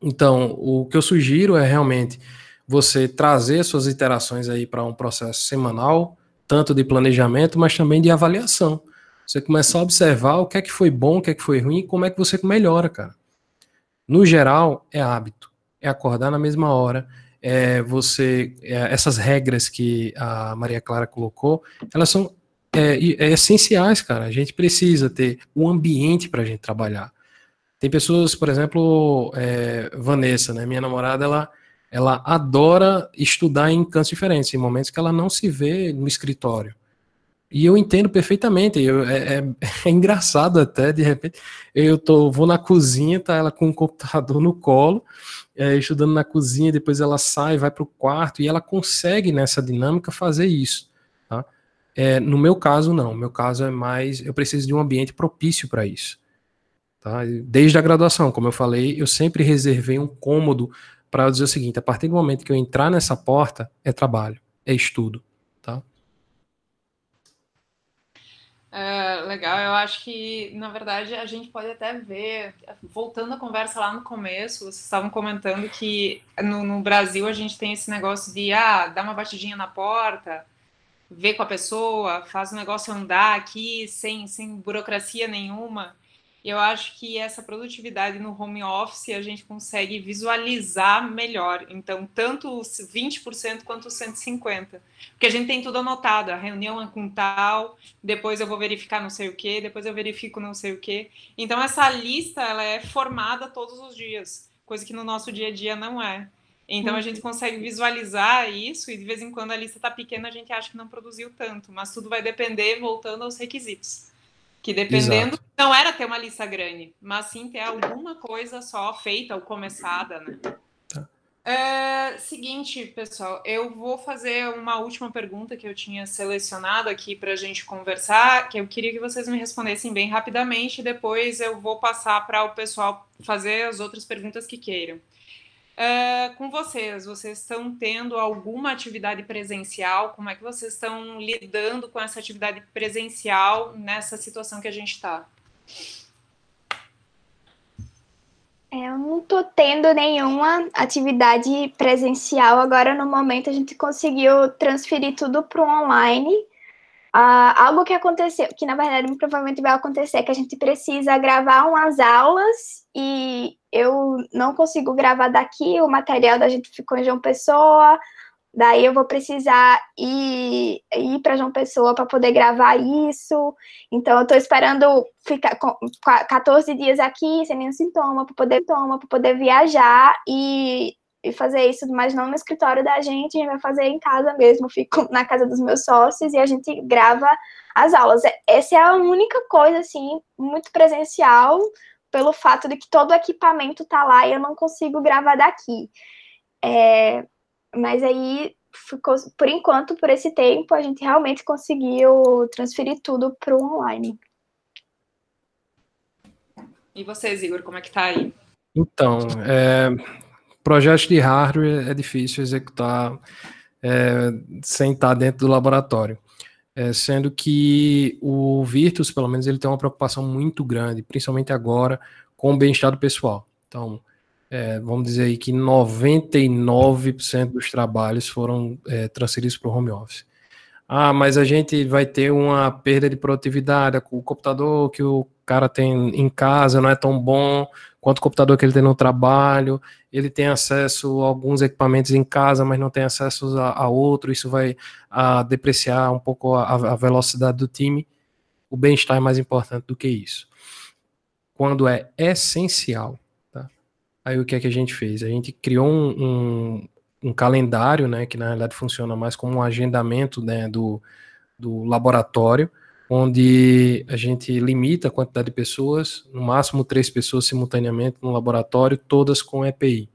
Então, o que eu sugiro é realmente você trazer suas interações aí para um processo semanal, tanto de planejamento, mas também de avaliação. Você começar a observar o que é que foi bom, o que é que foi ruim como é que você melhora, cara. No geral, é hábito. É acordar na mesma hora. É você, é, essas regras que a Maria Clara colocou, elas são é, é essenciais, cara. A gente precisa ter um ambiente para a gente trabalhar. Tem pessoas, por exemplo, é, Vanessa, né, minha namorada, ela, ela adora estudar em cantos diferentes, em momentos que ela não se vê no escritório. E eu entendo perfeitamente, eu, é, é, é, engraçado até, de repente, eu tô, vou na cozinha, tá ela com o computador no colo, é, estudando na cozinha, depois ela sai, vai para o quarto, e ela consegue, nessa dinâmica, fazer isso. É, no meu caso, não. No meu caso é mais. Eu preciso de um ambiente propício para isso. Tá? Desde a graduação, como eu falei, eu sempre reservei um cômodo para dizer o seguinte: a partir do momento que eu entrar nessa porta, é trabalho, é estudo. Tá? É, legal, eu acho que, na verdade, a gente pode até ver, voltando à conversa lá no começo, vocês estavam comentando que no, no Brasil a gente tem esse negócio de ah, dar uma batidinha na porta, vê com a pessoa, faz o negócio andar aqui sem, sem burocracia nenhuma. Eu acho que essa produtividade no home office a gente consegue visualizar melhor. Então, tanto os 20% quanto os 150%. Porque a gente tem tudo anotado, a reunião é com tal, depois eu vou verificar não sei o quê, depois eu verifico não sei o quê. Então, essa lista ela é formada todos os dias, coisa que no nosso dia a dia não é. Então a gente uhum. consegue visualizar isso e de vez em quando a lista está pequena, a gente acha que não produziu tanto, mas tudo vai depender voltando aos requisitos. Que dependendo, Exato. não era ter uma lista grande, mas sim ter alguma coisa só feita ou começada, né? É, seguinte, pessoal, eu vou fazer uma última pergunta que eu tinha selecionado aqui para a gente conversar, que eu queria que vocês me respondessem bem rapidamente, e depois eu vou passar para o pessoal fazer as outras perguntas que queiram uh, com vocês? Vocês estão tendo alguma atividade presencial? Como é que vocês estão lidando com essa atividade presencial nessa situação que a gente está? É, eu não estou tendo nenhuma atividade presencial agora no momento. A gente conseguiu transferir tudo para o online. Uh, algo que aconteceu, que na verdade provavelmente vai acontecer, é que a gente precisa gravar umas aulas e eu não consigo gravar daqui, o material da gente ficou em João Pessoa, daí eu vou precisar ir, ir para João Pessoa para poder gravar isso. Então eu estou esperando ficar com 14 dias aqui sem nenhum sintoma para poder, para poder viajar e e fazer isso, mas não no escritório da gente, a gente vai fazer em casa mesmo, fico na casa dos meus sócios e a gente grava as aulas. É, essa é a única coisa, assim, muito presencial, pelo fato de que todo o equipamento tá lá e eu não consigo gravar daqui. É, mas aí, ficou, por enquanto, por esse tempo, a gente realmente conseguiu transferir tudo para o online. E vocês, Igor, como é que tá aí? Então, é, projetos de hardware é difícil executar é, sem estar dentro do laboratório. É, sendo que o Virtus, pelo menos, ele tem uma preocupação muito grande, principalmente agora, com o bem-estar do pessoal. Então, é, vamos dizer aí que 99% dos trabalhos foram é, transferidos para o home office. Ah, mas a gente vai ter uma perda de produtividade, é o computador que o cara tem em casa não é tão bom, quanto computador que ele tem no trabalho, ele tem acesso a alguns equipamentos em casa, mas não tem acesso a, a outro, isso vai a, depreciar um pouco a, a velocidade do time. O bem-estar é mais importante do que isso. Quando é essencial, tá? aí o que é que a gente fez? A gente criou um, um, um calendário, né, que na realidade funciona mais como um agendamento né, do, do laboratório, onde a gente limita a quantidade de pessoas, no máximo três pessoas simultaneamente no laboratório, todas com EPI.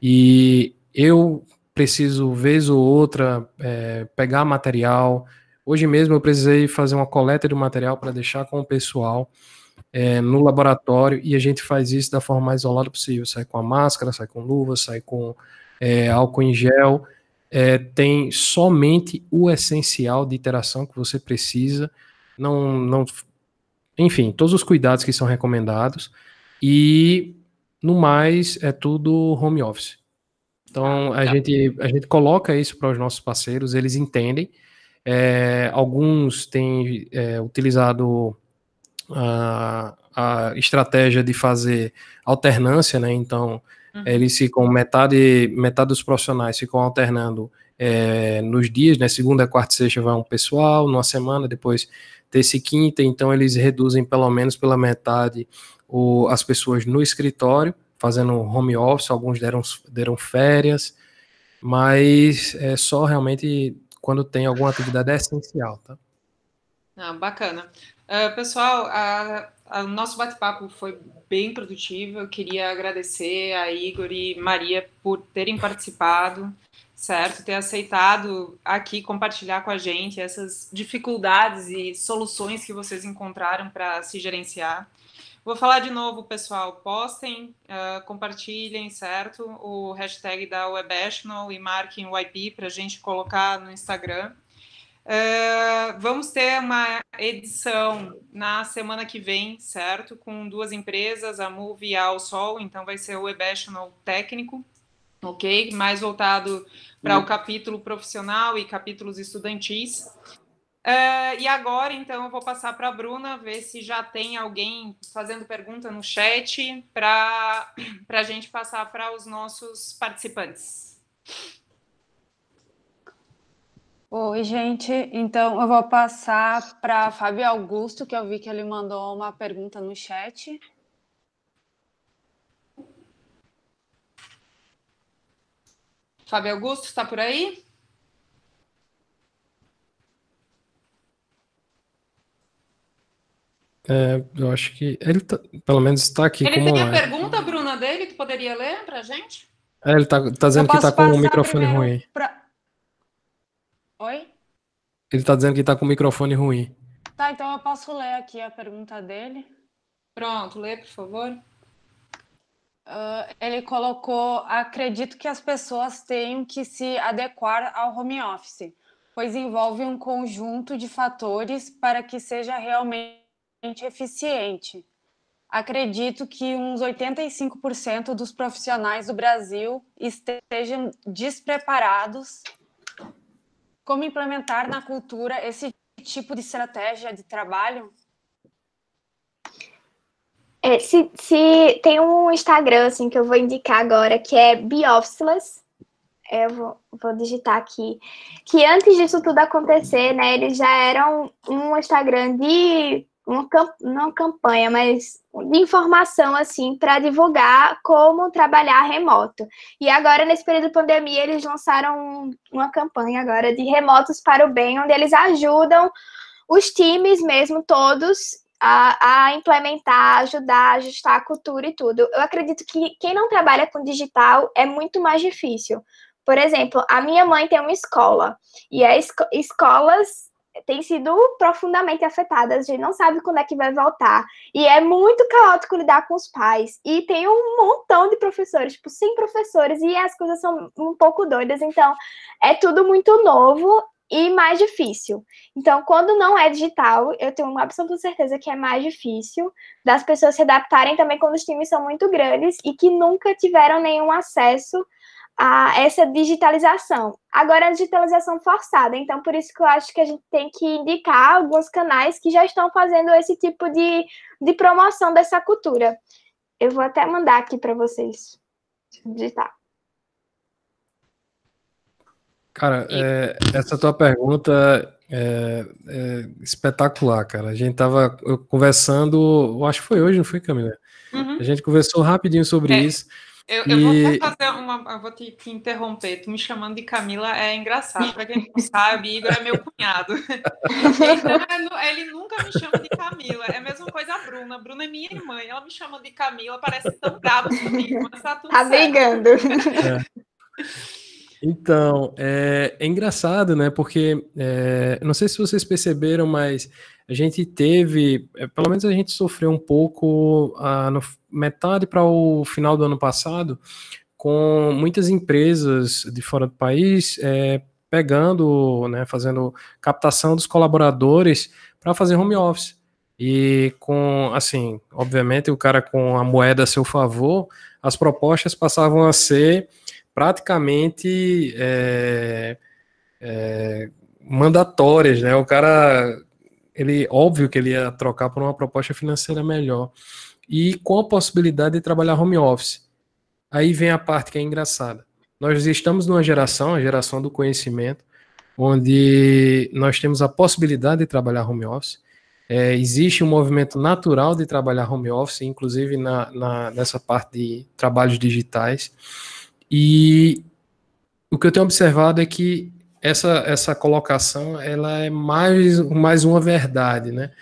E eu preciso, vez ou outra, é, pegar material. Hoje mesmo eu precisei fazer uma coleta de material para deixar com o pessoal é, no laboratório e a gente faz isso da forma mais isolada possível. Sai com a máscara, sai com luva, sai com é, álcool em gel. É, tem somente o essencial de interação que você precisa não, não, enfim, todos os cuidados que são recomendados e no mais é tudo home office. Então ah, a, é. gente, a gente coloca isso para os nossos parceiros, eles entendem. É, alguns têm é, utilizado a, ah, a, estratégia de fazer alternância, né? Então uhum. eles ficam metade metade dos profissionais ficam alternando é, nos dias, né? Segunda, quarta, sexta vai um pessoal, numa semana depois terça e quinta, então eles reduzem pelo menos pela metade o, as pessoas no escritório, fazendo home office, alguns deram, deram férias, mas é só realmente quando tem alguma atividade é essencial, tá? Ah, bacana. Uh, pessoal, o nosso bate-papo foi bem produtivo. Eu queria agradecer a Igor e Maria por terem participado certo? Ter aceitado aqui compartilhar com a gente essas dificuldades e soluções que vocês encontraram para se gerenciar. Vou falar de novo, pessoal. Postem, uh, compartilhem, certo? O hashtag da Webational e marquem o IP para a gente colocar no Instagram. Uh, vamos ter uma edição na semana que vem, certo? Com duas empresas, a Move e a Sol. Então, vai ser o Webational técnico ok? Mais voltado para o uhum. capítulo profissional e capítulos estudantis. Uh, e agora, então, eu vou passar para a Bruna ver se já tem alguém fazendo pergunta no chat para a gente passar para os nossos participantes. Oi, gente. Então, eu vou passar para Fábio Augusto, que eu vi que ele mandou uma pergunta no chat. Fábio Augusto, está por aí? É, eu acho que ele tá, pelo menos está aqui. Ele tem a pergunta, Bruna, dele que poderia ler para a gente? É, ele está tá dizendo que está com o microfone ruim. Pra... Oi? Ele está dizendo que está com o microfone ruim. Tá, então eu posso ler aqui a pergunta dele. Pronto, lê, por favor uh, ele colocou: acredito que as pessoas tenham que se adequar ao home office, pois envolve um conjunto de fatores para que seja realmente eficiente. Acredito que uns 85% dos profissionais do Brasil estejam despreparados como implementar na cultura esse tipo de estratégia de trabalho é, se, se tem um Instagram assim que eu vou indicar agora que é Biopsilas. É, eu vou, vou digitar aqui. Que antes disso tudo acontecer, né? Eles já eram um Instagram de uma, não campanha, mas de informação assim para divulgar como trabalhar remoto. E agora nesse período de pandemia eles lançaram uma campanha agora de remotos para o bem, onde eles ajudam os times mesmo todos a, a implementar, ajudar, ajustar a cultura e tudo. Eu acredito que quem não trabalha com digital é muito mais difícil. Por exemplo, a minha mãe tem uma escola e as esco escolas têm sido profundamente afetadas, a gente não sabe quando é que vai voltar. E é muito caótico lidar com os pais. E tem um montão de professores, tipo, sem professores, e as coisas são um pouco doidas. Então, é tudo muito novo e mais difícil. Então, quando não é digital, eu tenho uma absoluta certeza que é mais difícil das pessoas se adaptarem também quando os times são muito grandes e que nunca tiveram nenhum acesso a essa digitalização. Agora, a digitalização forçada, então por isso que eu acho que a gente tem que indicar alguns canais que já estão fazendo esse tipo de, de promoção dessa cultura. Eu vou até mandar aqui para vocês digitar. Cara, e... é, essa tua pergunta é, é, espetacular, cara. A gente tava conversando, eu acho que foi hoje, não foi, Camila? Uhum. A gente conversou rapidinho sobre é. isso. Eu, eu vou fazer uma. vou te, te, interromper. Tu me chamando de Camila é engraçado. Para quem não sabe, Igor é meu cunhado. Então, ele nunca me chama de Camila. É a mesma coisa a Bruna. Bruna é minha irmã. Ela me chama de Camila, parece tão brava comigo, mas tá tudo. Tá brigando. É. Então, é, é, engraçado, né? Porque é, não sei se vocês perceberam, mas a gente teve, é, pelo menos a gente sofreu um pouco a, ah, no, metade para o final do ano passado, com muitas empresas de fora do país é, pegando, né, fazendo captação dos colaboradores para fazer home office. E com, assim, obviamente o cara com a moeda a seu favor, as propostas passavam a ser praticamente é, é, mandatórias, né? O cara, ele óbvio que ele ia trocar por uma proposta financeira melhor e com a possibilidade de trabalhar home office. Aí vem a parte que é engraçada. Nós estamos numa geração, a geração do conhecimento, onde nós temos a possibilidade de trabalhar home office. É, existe um movimento natural de trabalhar home office, inclusive na, na, nessa parte de trabalhos digitais. E o que eu tenho observado é que essa, essa colocação ela é mais, mais uma verdade, né?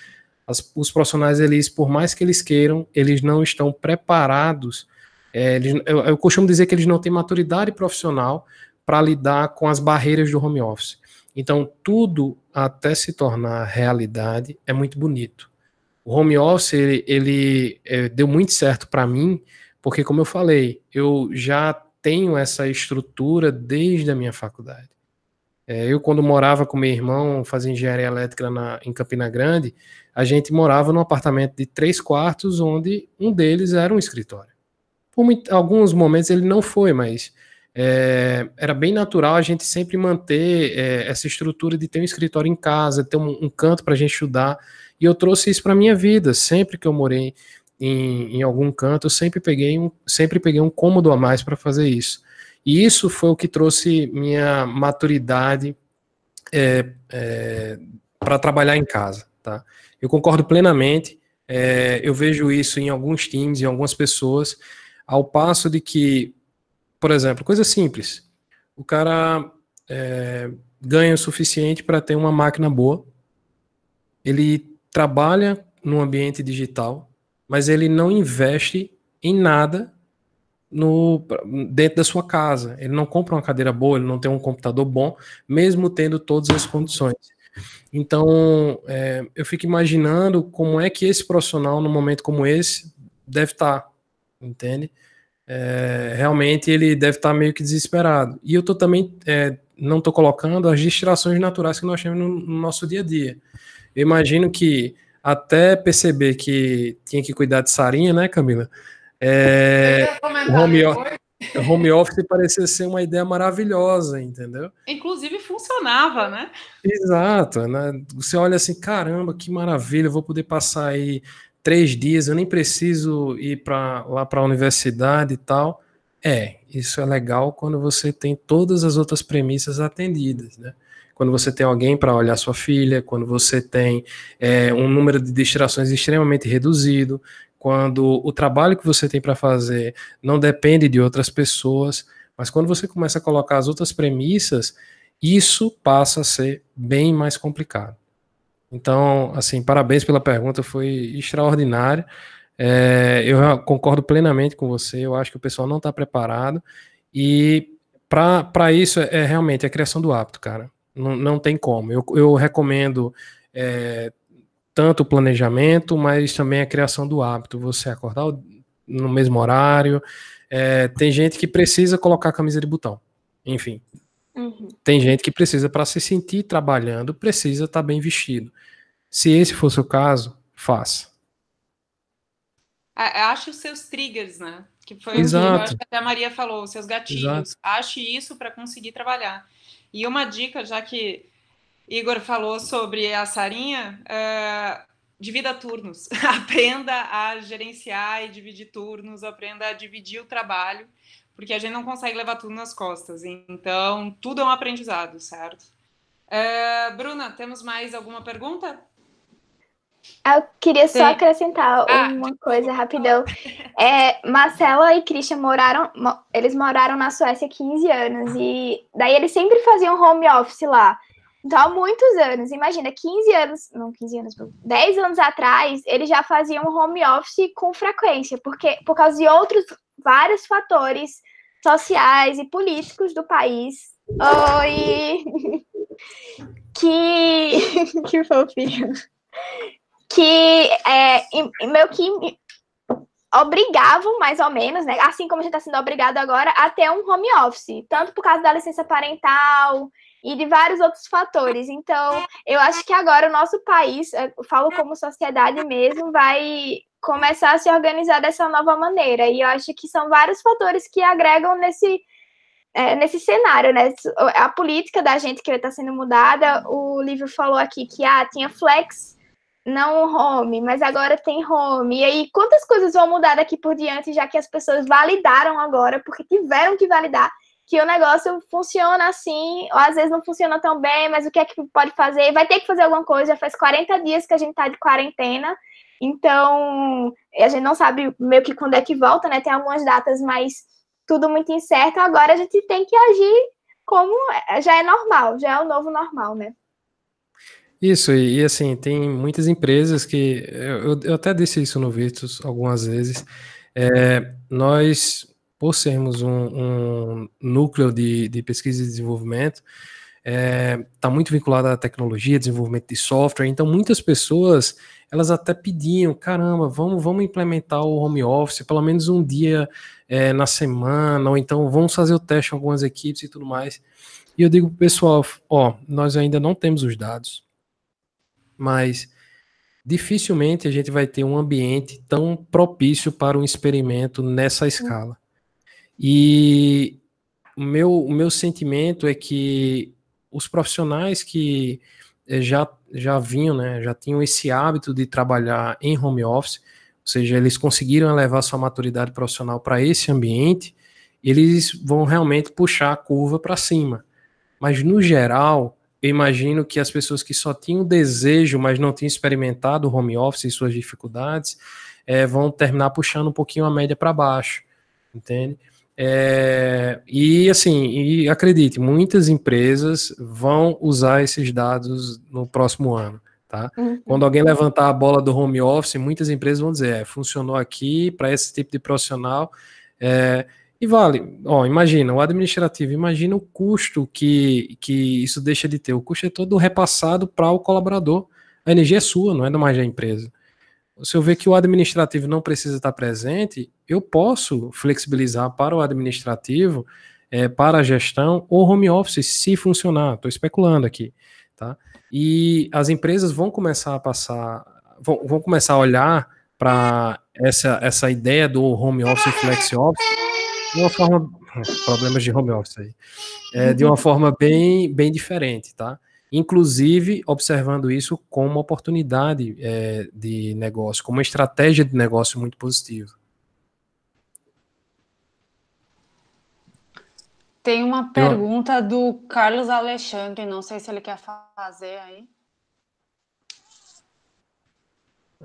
As, os profissionais, eles, por mais que eles queiram, eles não estão preparados. É, eles, eu, eu costumo dizer que eles não têm maturidade profissional para lidar com as barreiras do home office. Então, tudo até se tornar realidade é muito bonito. O home office, ele, ele é, deu muito certo para mim, porque, como eu falei, eu já tenho essa estrutura desde a minha faculdade. É, eu, quando morava com meu irmão, fazia engenharia elétrica na, em Campina Grande, a gente morava num apartamento de três quartos, onde um deles era um escritório. Por muito, alguns momentos ele não foi, mas é, era bem natural a gente sempre manter é, essa estrutura de ter um escritório em casa, ter um, um canto para a gente estudar. E eu trouxe isso para minha vida, sempre que eu morei em, em algum canto, eu sempre peguei um, sempre peguei um cômodo a mais para fazer isso. E isso foi o que trouxe minha maturidade é, é, para trabalhar em casa. Tá? Eu concordo plenamente, é, eu vejo isso em alguns times, em algumas pessoas, ao passo de que, por exemplo, coisa simples, o cara é, ganha o suficiente para ter uma máquina boa, ele trabalha num ambiente digital, mas ele não investe em nada no, dentro da sua casa. Ele não compra uma cadeira boa, ele não tem um computador bom, mesmo tendo todas as condições. Então, é, eu fico imaginando como é que esse profissional, num momento como esse, deve estar, tá, entende? É, realmente ele deve estar tá meio que desesperado. E eu tô também é, não estou colocando as distrações naturais que nós temos no, no nosso dia a dia. Eu imagino que até perceber que tinha que cuidar de Sarinha, né, Camila? É, o home, home, office parecia ser uma ideia maravilhosa, entendeu? Inclusive funcionava, né? Exato. Né? Você olha assim, caramba, que maravilha, eu vou poder passar aí três dias, eu nem preciso ir para lá para a universidade e tal. É, isso é legal quando você tem todas as outras premissas atendidas, né? quando você tem alguém para olhar sua filha, quando você tem é, um número de distrações extremamente reduzido, quando o trabalho que você tem para fazer não depende de outras pessoas, mas quando você começa a colocar as outras premissas, isso passa a ser bem mais complicado. Então, assim, parabéns pela pergunta, foi extraordinária. É, eu concordo plenamente com você, eu acho que o pessoal não está preparado. E para isso é, é realmente a criação do hábito, cara não, não tem como. Eu, eu recomendo é, tanto o planejamento, mas também a criação do hábito. Você acordar no mesmo horário. É, tem gente que precisa colocar a camisa de botão. Enfim. Uhum. Tem gente que precisa, para se sentir trabalhando, precisa estar tá bem vestido. Se esse fosse o caso, faça. Ache os seus triggers, né? Que foi Exato. o que, que a Maria falou, os seus gatilhos. Exato. Ache isso para conseguir trabalhar. E uma dica, já que Igor falou sobre a Sarinha, é, divida turnos, aprenda a gerenciar e dividir turnos, aprenda a dividir o trabalho, porque a gente não consegue levar tudo nas costas. Então, tudo é um aprendizado, certo? É, Bruna, temos mais alguma pergunta? Eu queria só acrescentar ah, uma coisa rapidão. É, Marcela e Christian moraram, eles moraram na Suécia 15 anos e daí eles sempre faziam home office lá. Então, há muitos anos, imagina, 15 anos, não 15 anos, 10 anos atrás, eles já faziam home office com frequência, porque por causa de outros vários fatores sociais e políticos do país. Oi! que que fofinho que é, meio que obrigavam, mais ou menos, né? Assim como a gente está sendo obrigado agora, a ter um home office, tanto por causa da licença parental e de vários outros fatores. Então, eu acho que agora o nosso país, é, eu falo como sociedade mesmo, vai começar a se organizar dessa nova maneira. E eu acho que são vários fatores que agregam nesse é, nesse cenário, né? A política da gente que está sendo mudada, o livro falou aqui que ah, tinha flex não home, mas agora tem home. E aí, quantas coisas vão mudar daqui por diante, já que as pessoas validaram agora, porque tiveram que validar que o negócio funciona assim, ou às vezes não funciona tão bem, mas o que é que pode fazer? Vai ter que fazer alguma coisa, já faz 40 dias que a gente tá de quarentena, então a gente não sabe meio que quando é que volta, né? Tem algumas datas, mas tudo muito incerto. Agora a gente tem que agir como é, já é normal, já é o novo normal, né? Isso, e, e, assim, tem muitas empresas que. Eu, eu, até disse isso no Virtus algumas vezes. É, nós, por sermos um, um núcleo de, de, pesquisa e desenvolvimento, está é, tá muito vinculado à tecnologia, desenvolvimento de software, então muitas pessoas elas até pediam, caramba, vamos, vamos implementar o home office pelo menos um dia é, na semana, ou então vamos fazer o teste em algumas equipes e tudo mais. E eu digo o pessoal, ó, nós ainda não temos os dados, mas dificilmente a gente vai ter um ambiente tão propício para um experimento nessa escala. E o meu, o meu sentimento é que os profissionais que eh, já, já vinham, né, já tinham esse hábito de trabalhar em home office, ou seja, eles conseguiram elevar sua maturidade profissional para esse ambiente, eles vão realmente puxar a curva para cima. Mas, no geral, eu imagino que as pessoas que só tinham desejo, mas não tinham experimentado o home office e suas dificuldades, é, vão terminar puxando um pouquinho a média para baixo, entende? É, e assim, e acredite, muitas empresas vão usar esses dados no próximo ano. Tá? Uhum. Quando alguém levantar a bola do home office, muitas empresas vão dizer: é, funcionou aqui para esse tipo de profissional. É, e vale, ó, imagina, o administrativo, imagina o custo que, que isso deixa de ter. O custo é todo repassado para o colaborador. A energia é sua, não é mais da empresa. Se eu ver que o administrativo não precisa estar presente, eu posso flexibilizar para o administrativo, é, para a gestão ou home office, se funcionar. Estou especulando aqui. Tá? E as empresas vão começar a passar, vão, vão começar a olhar para essa, essa ideia do home office e flex office de uma forma. Problemas de home office aí. É, De uma forma bem, bem diferente, tá? Inclusive observando isso como uma oportunidade é, de negócio, como uma estratégia de negócio muito positiva. Tem uma pergunta do Carlos Alexandre, não sei se ele quer fazer aí.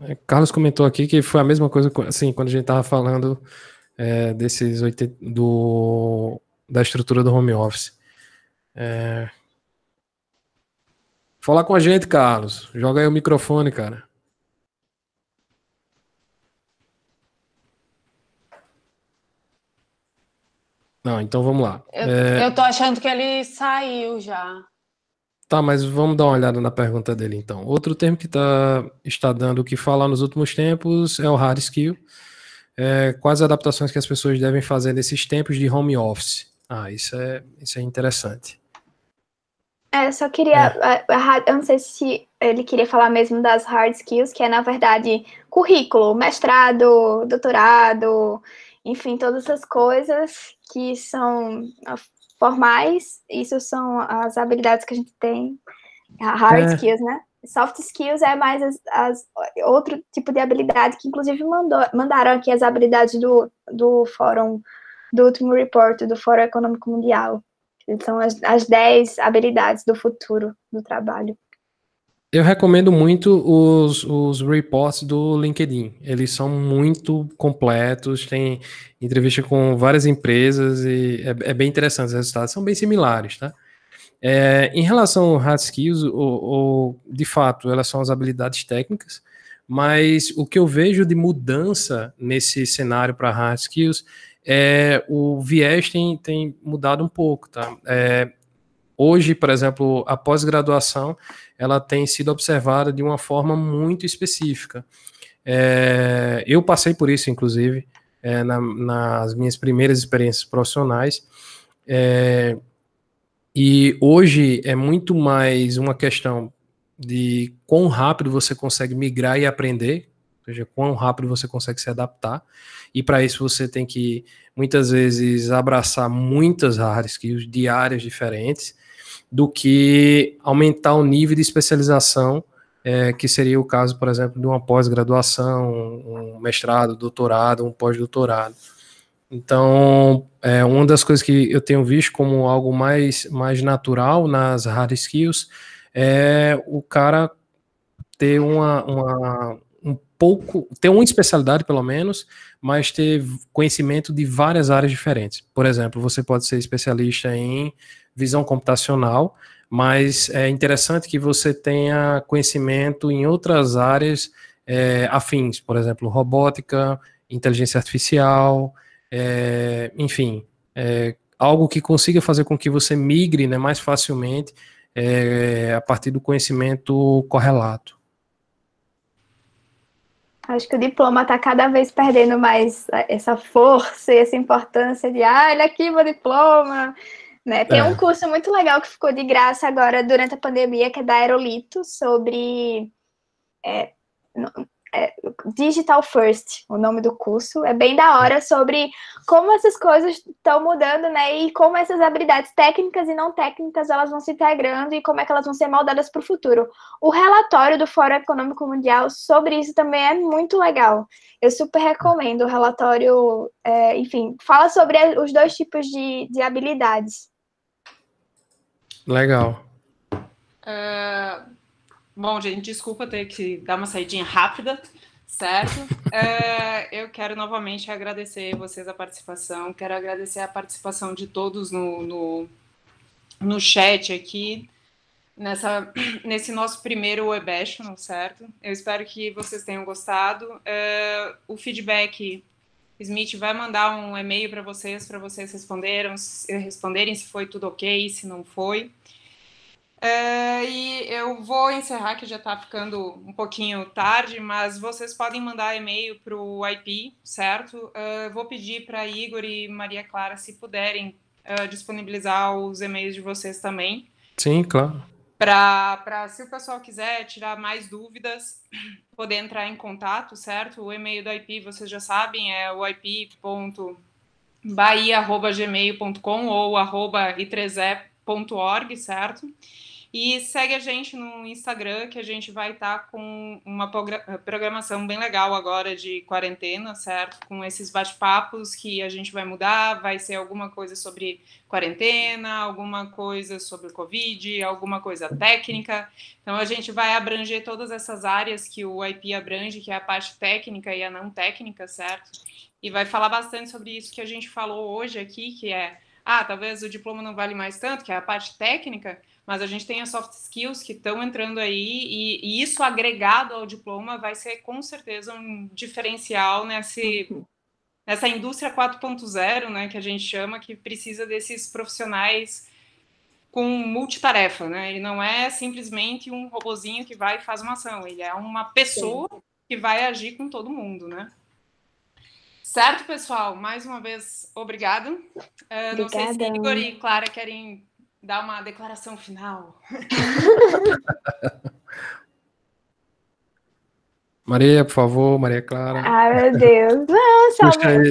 É, Carlos comentou aqui que foi a mesma coisa, assim, quando a gente estava falando é, desses 80, do, da estrutura do home office. É... Falar com a gente, Carlos. Joga aí o microfone, cara. Não, então vamos lá. Eu, é... eu tô achando que ele saiu já. Tá, mas vamos dar uma olhada na pergunta dele então. Outro termo que tá, está dando o que falar nos últimos tempos é o hard skill. É, quais adaptações que as pessoas devem fazer nesses tempos de home office? Ah, isso é, isso é interessante. É, só queria. É. é, é a, a, eu não sei se ele queria falar mesmo das hard skills, que é, na verdade, currículo, mestrado, doutorado, enfim, todas essas coisas que são ah, formais, isso são as habilidades que a gente tem, hard é. skills, né? Soft skills é mais as, as, outro tipo de habilidade que, inclusive, mandou, mandaram aqui as habilidades do, do fórum, do último report do Fórum Econômico Mundial. São as, as 10 habilidades do futuro do trabalho. Eu recomendo muito os, os reports do LinkedIn. Eles são muito completos, tem entrevista com várias empresas e é, é bem interessante os resultados. São bem similares, tá? É, em relação ao hard skills, ou, ou, de fato, elas são as habilidades técnicas, mas o que eu vejo de mudança nesse cenário para hard skills é o viés tem, tem mudado um pouco, tá? É, hoje, por exemplo, a pós-graduação ela tem sido observada de uma forma muito específica. É, eu passei por isso, inclusive, é, na, nas minhas primeiras experiências profissionais. É, e hoje é muito mais uma questão de quão rápido você consegue migrar e aprender, ou seja, quão rápido você consegue se adaptar. E para isso você tem que muitas vezes abraçar muitas áreas, que de áreas diferentes, do que aumentar o nível de especialização, é, que seria o caso, por exemplo, de uma pós-graduação, um mestrado, doutorado, um pós-doutorado. Então, é uma das coisas que eu tenho visto como algo mais, mais natural nas hard skills é o cara ter uma, uma um pouco, ter uma especialidade pelo menos, mas ter conhecimento de várias áreas diferentes. Por exemplo, você pode ser especialista em visão computacional, mas é interessante que você tenha conhecimento em outras áreas é, afins, por exemplo, robótica, inteligência artificial, é, enfim, é, algo que consiga fazer com que você migre né, mais facilmente é, a partir do conhecimento correlato. Acho que o diploma está cada vez perdendo mais é, essa força e essa importância de, ah, olha aqui meu diploma. Né? Tem é. um curso muito legal que ficou de graça agora durante a pandemia, que é da Aerolito, sobre. É, é, digital First, o nome do curso, é bem da hora sobre como essas coisas estão mudando, né? E como essas habilidades técnicas e não técnicas elas vão se integrando e como é que elas vão ser moldadas para o futuro. O relatório do Fórum Econômico Mundial sobre isso também é muito legal. Eu super recomendo o relatório, é, enfim, fala sobre os dois tipos de, de habilidades. Legal. Uh Bom, gente, desculpa ter que dar uma saidinha rápida, certo? É, eu quero novamente agradecer vocês a participação, quero agradecer a participação de todos no, no, no chat aqui, nessa, nesse nosso primeiro Webashon, certo? Eu espero que vocês tenham gostado. É, o feedback, Smith vai mandar um e-mail para vocês, para vocês responderam, responderem se foi tudo ok, se não foi. É, e eu vou encerrar, que já está ficando um pouquinho tarde, mas vocês podem mandar e-mail para o IP, certo? Uh, vou pedir para Igor e Maria Clara, se puderem, uh, disponibilizar os e-mails de vocês também. Sim, claro. Para, se o pessoal quiser tirar mais dúvidas, poder entrar em contato, certo? O e-mail do IP, vocês já sabem, é o ip.bahia.gmail.com ou arroba i3e.org, certo? E segue a gente no Instagram, que a gente vai estar tá com uma eh, programação bem legal agora de quarentena, certo? Com esses bate-papos que a gente vai mudar, vai ser alguma coisa sobre quarentena, alguma coisa sobre o Covid, alguma coisa técnica. Então, a gente vai abranger todas essas áreas que o IP abrange, que é a parte técnica e a não técnica, certo? E vai falar bastante sobre isso que a gente falou hoje aqui, que é, ah, talvez o diploma não vale mais tanto, que é a parte técnica, mas a gente tem as soft skills que estão entrando aí e, e, isso agregado ao diploma vai ser com certeza um diferencial nesse, uhum. nessa indústria 4.0, né, que a gente chama, que precisa desses profissionais com multitarefa, né? Ele não é simplesmente um robozinho que vai e faz uma ação, ele é uma pessoa Sim. que vai agir com todo mundo, né? Certo, pessoal? Mais uma vez, obrigado. Uh, não sei se Igor e Clara querem dar uma declaração final. Maria, por favor, Maria Clara. Ai, meu Deus. Não, só estou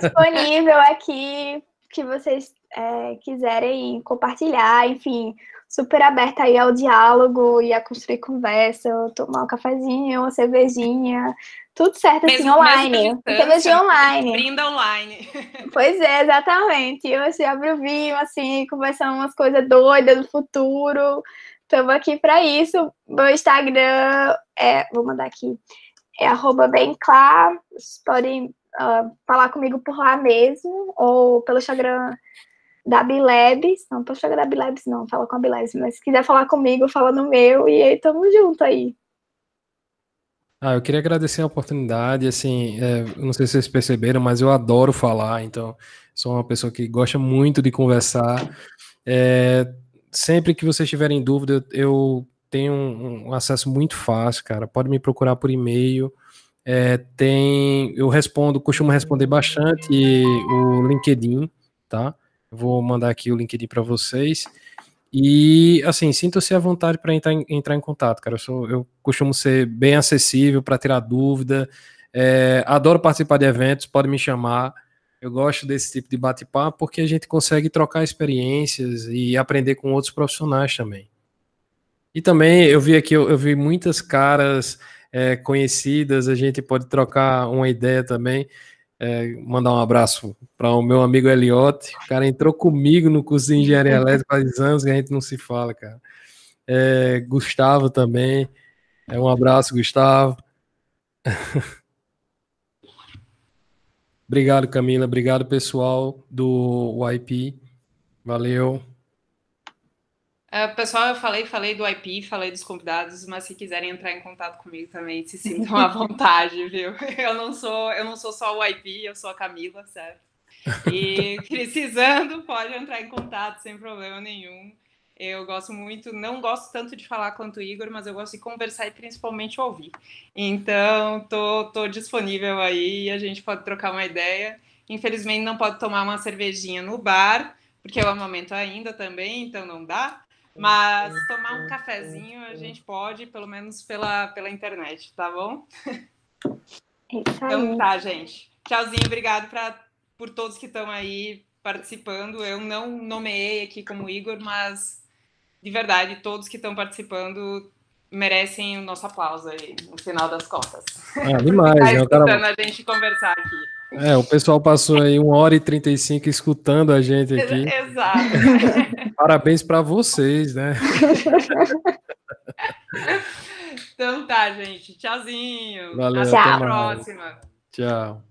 disponível aqui, que vocês é, quiserem compartilhar, enfim, super aberta aí ao diálogo e a construir conversa, tomar um cafezinho, uma cervejinha, tudo certo assim, mesmo, assim online. Cervejinha online. Brinda online. Pois é, exatamente. Eu assim, abro o vinho, assim, conversando umas coisas doidas do futuro. Estamos aqui para isso. Meu Instagram é, vou mandar aqui, é bemclar. Vocês podem uh, falar comigo por lá mesmo, ou pelo Instagram da Bilebs. Não tô chegando da Bilebs, não, fala com a Bilebs, mas se quiser falar comigo, fala no meu e aí tamo junto aí. Ah, eu queria agradecer a oportunidade, assim, é, não sei se vocês perceberam, mas eu adoro falar, então sou uma pessoa que gosta muito de conversar. É, sempre que vocês tiverem dúvida, eu tenho um, um acesso muito fácil, cara. Pode me procurar por e-mail. É, tem, eu respondo, costumo responder bastante o LinkedIn, tá? Vou mandar aqui o LinkedIn para vocês. E, assim, sinta-se à vontade para entrar, em, entrar em contato, cara. Eu, sou, eu costumo ser bem acessível para tirar dúvida. É, adoro participar de eventos, pode me chamar. Eu gosto desse tipo de bate-papo porque a gente consegue trocar experiências e aprender com outros profissionais também. E também eu vi aqui, eu, eu vi muitas caras é, conhecidas, a gente pode trocar uma ideia também. É, mandar um abraço para o meu amigo Eliote. O cara entrou comigo no curso de engenharia elétrica faz anos que a gente não se fala, cara. É, Gustavo também. É, um abraço, Gustavo. obrigado, Camila. Obrigado, pessoal do YP. Valeu. Uh, pessoal, eu falei, falei do IP, falei dos convidados, mas se quiserem entrar em contato comigo também, se sintam à vontade, viu? Eu não sou, eu não sou só o IP, eu sou a Camila, certo? E precisando, pode entrar em contato sem problema nenhum. Eu gosto muito, não gosto tanto de falar quanto o Igor, mas eu gosto de conversar e principalmente ouvir. Então, tô, tô disponível aí e a gente pode trocar uma ideia. Infelizmente, não pode tomar uma cervejinha no bar, porque eu é amamento ainda também, então não dá. Mas tomar um uhum. cafezinho a gente pode, pelo menos pela, pela internet, tá bom? É então tá, gente. Tchauzinho, obrigado pra, por todos que estão aí participando. Eu não nomeei aqui como Igor, mas de verdade, todos que estão participando merecem o nosso aplauso aí, no final das contas. É, demais. tá né? escutando cara... a gente conversar aqui. É, o pessoal passou aí 1 hora e 35 escutando a gente aqui. Exato. Parabéns para vocês, né? então tá, gente. Tchauzinho. Valeu, até a próxima. Tchau.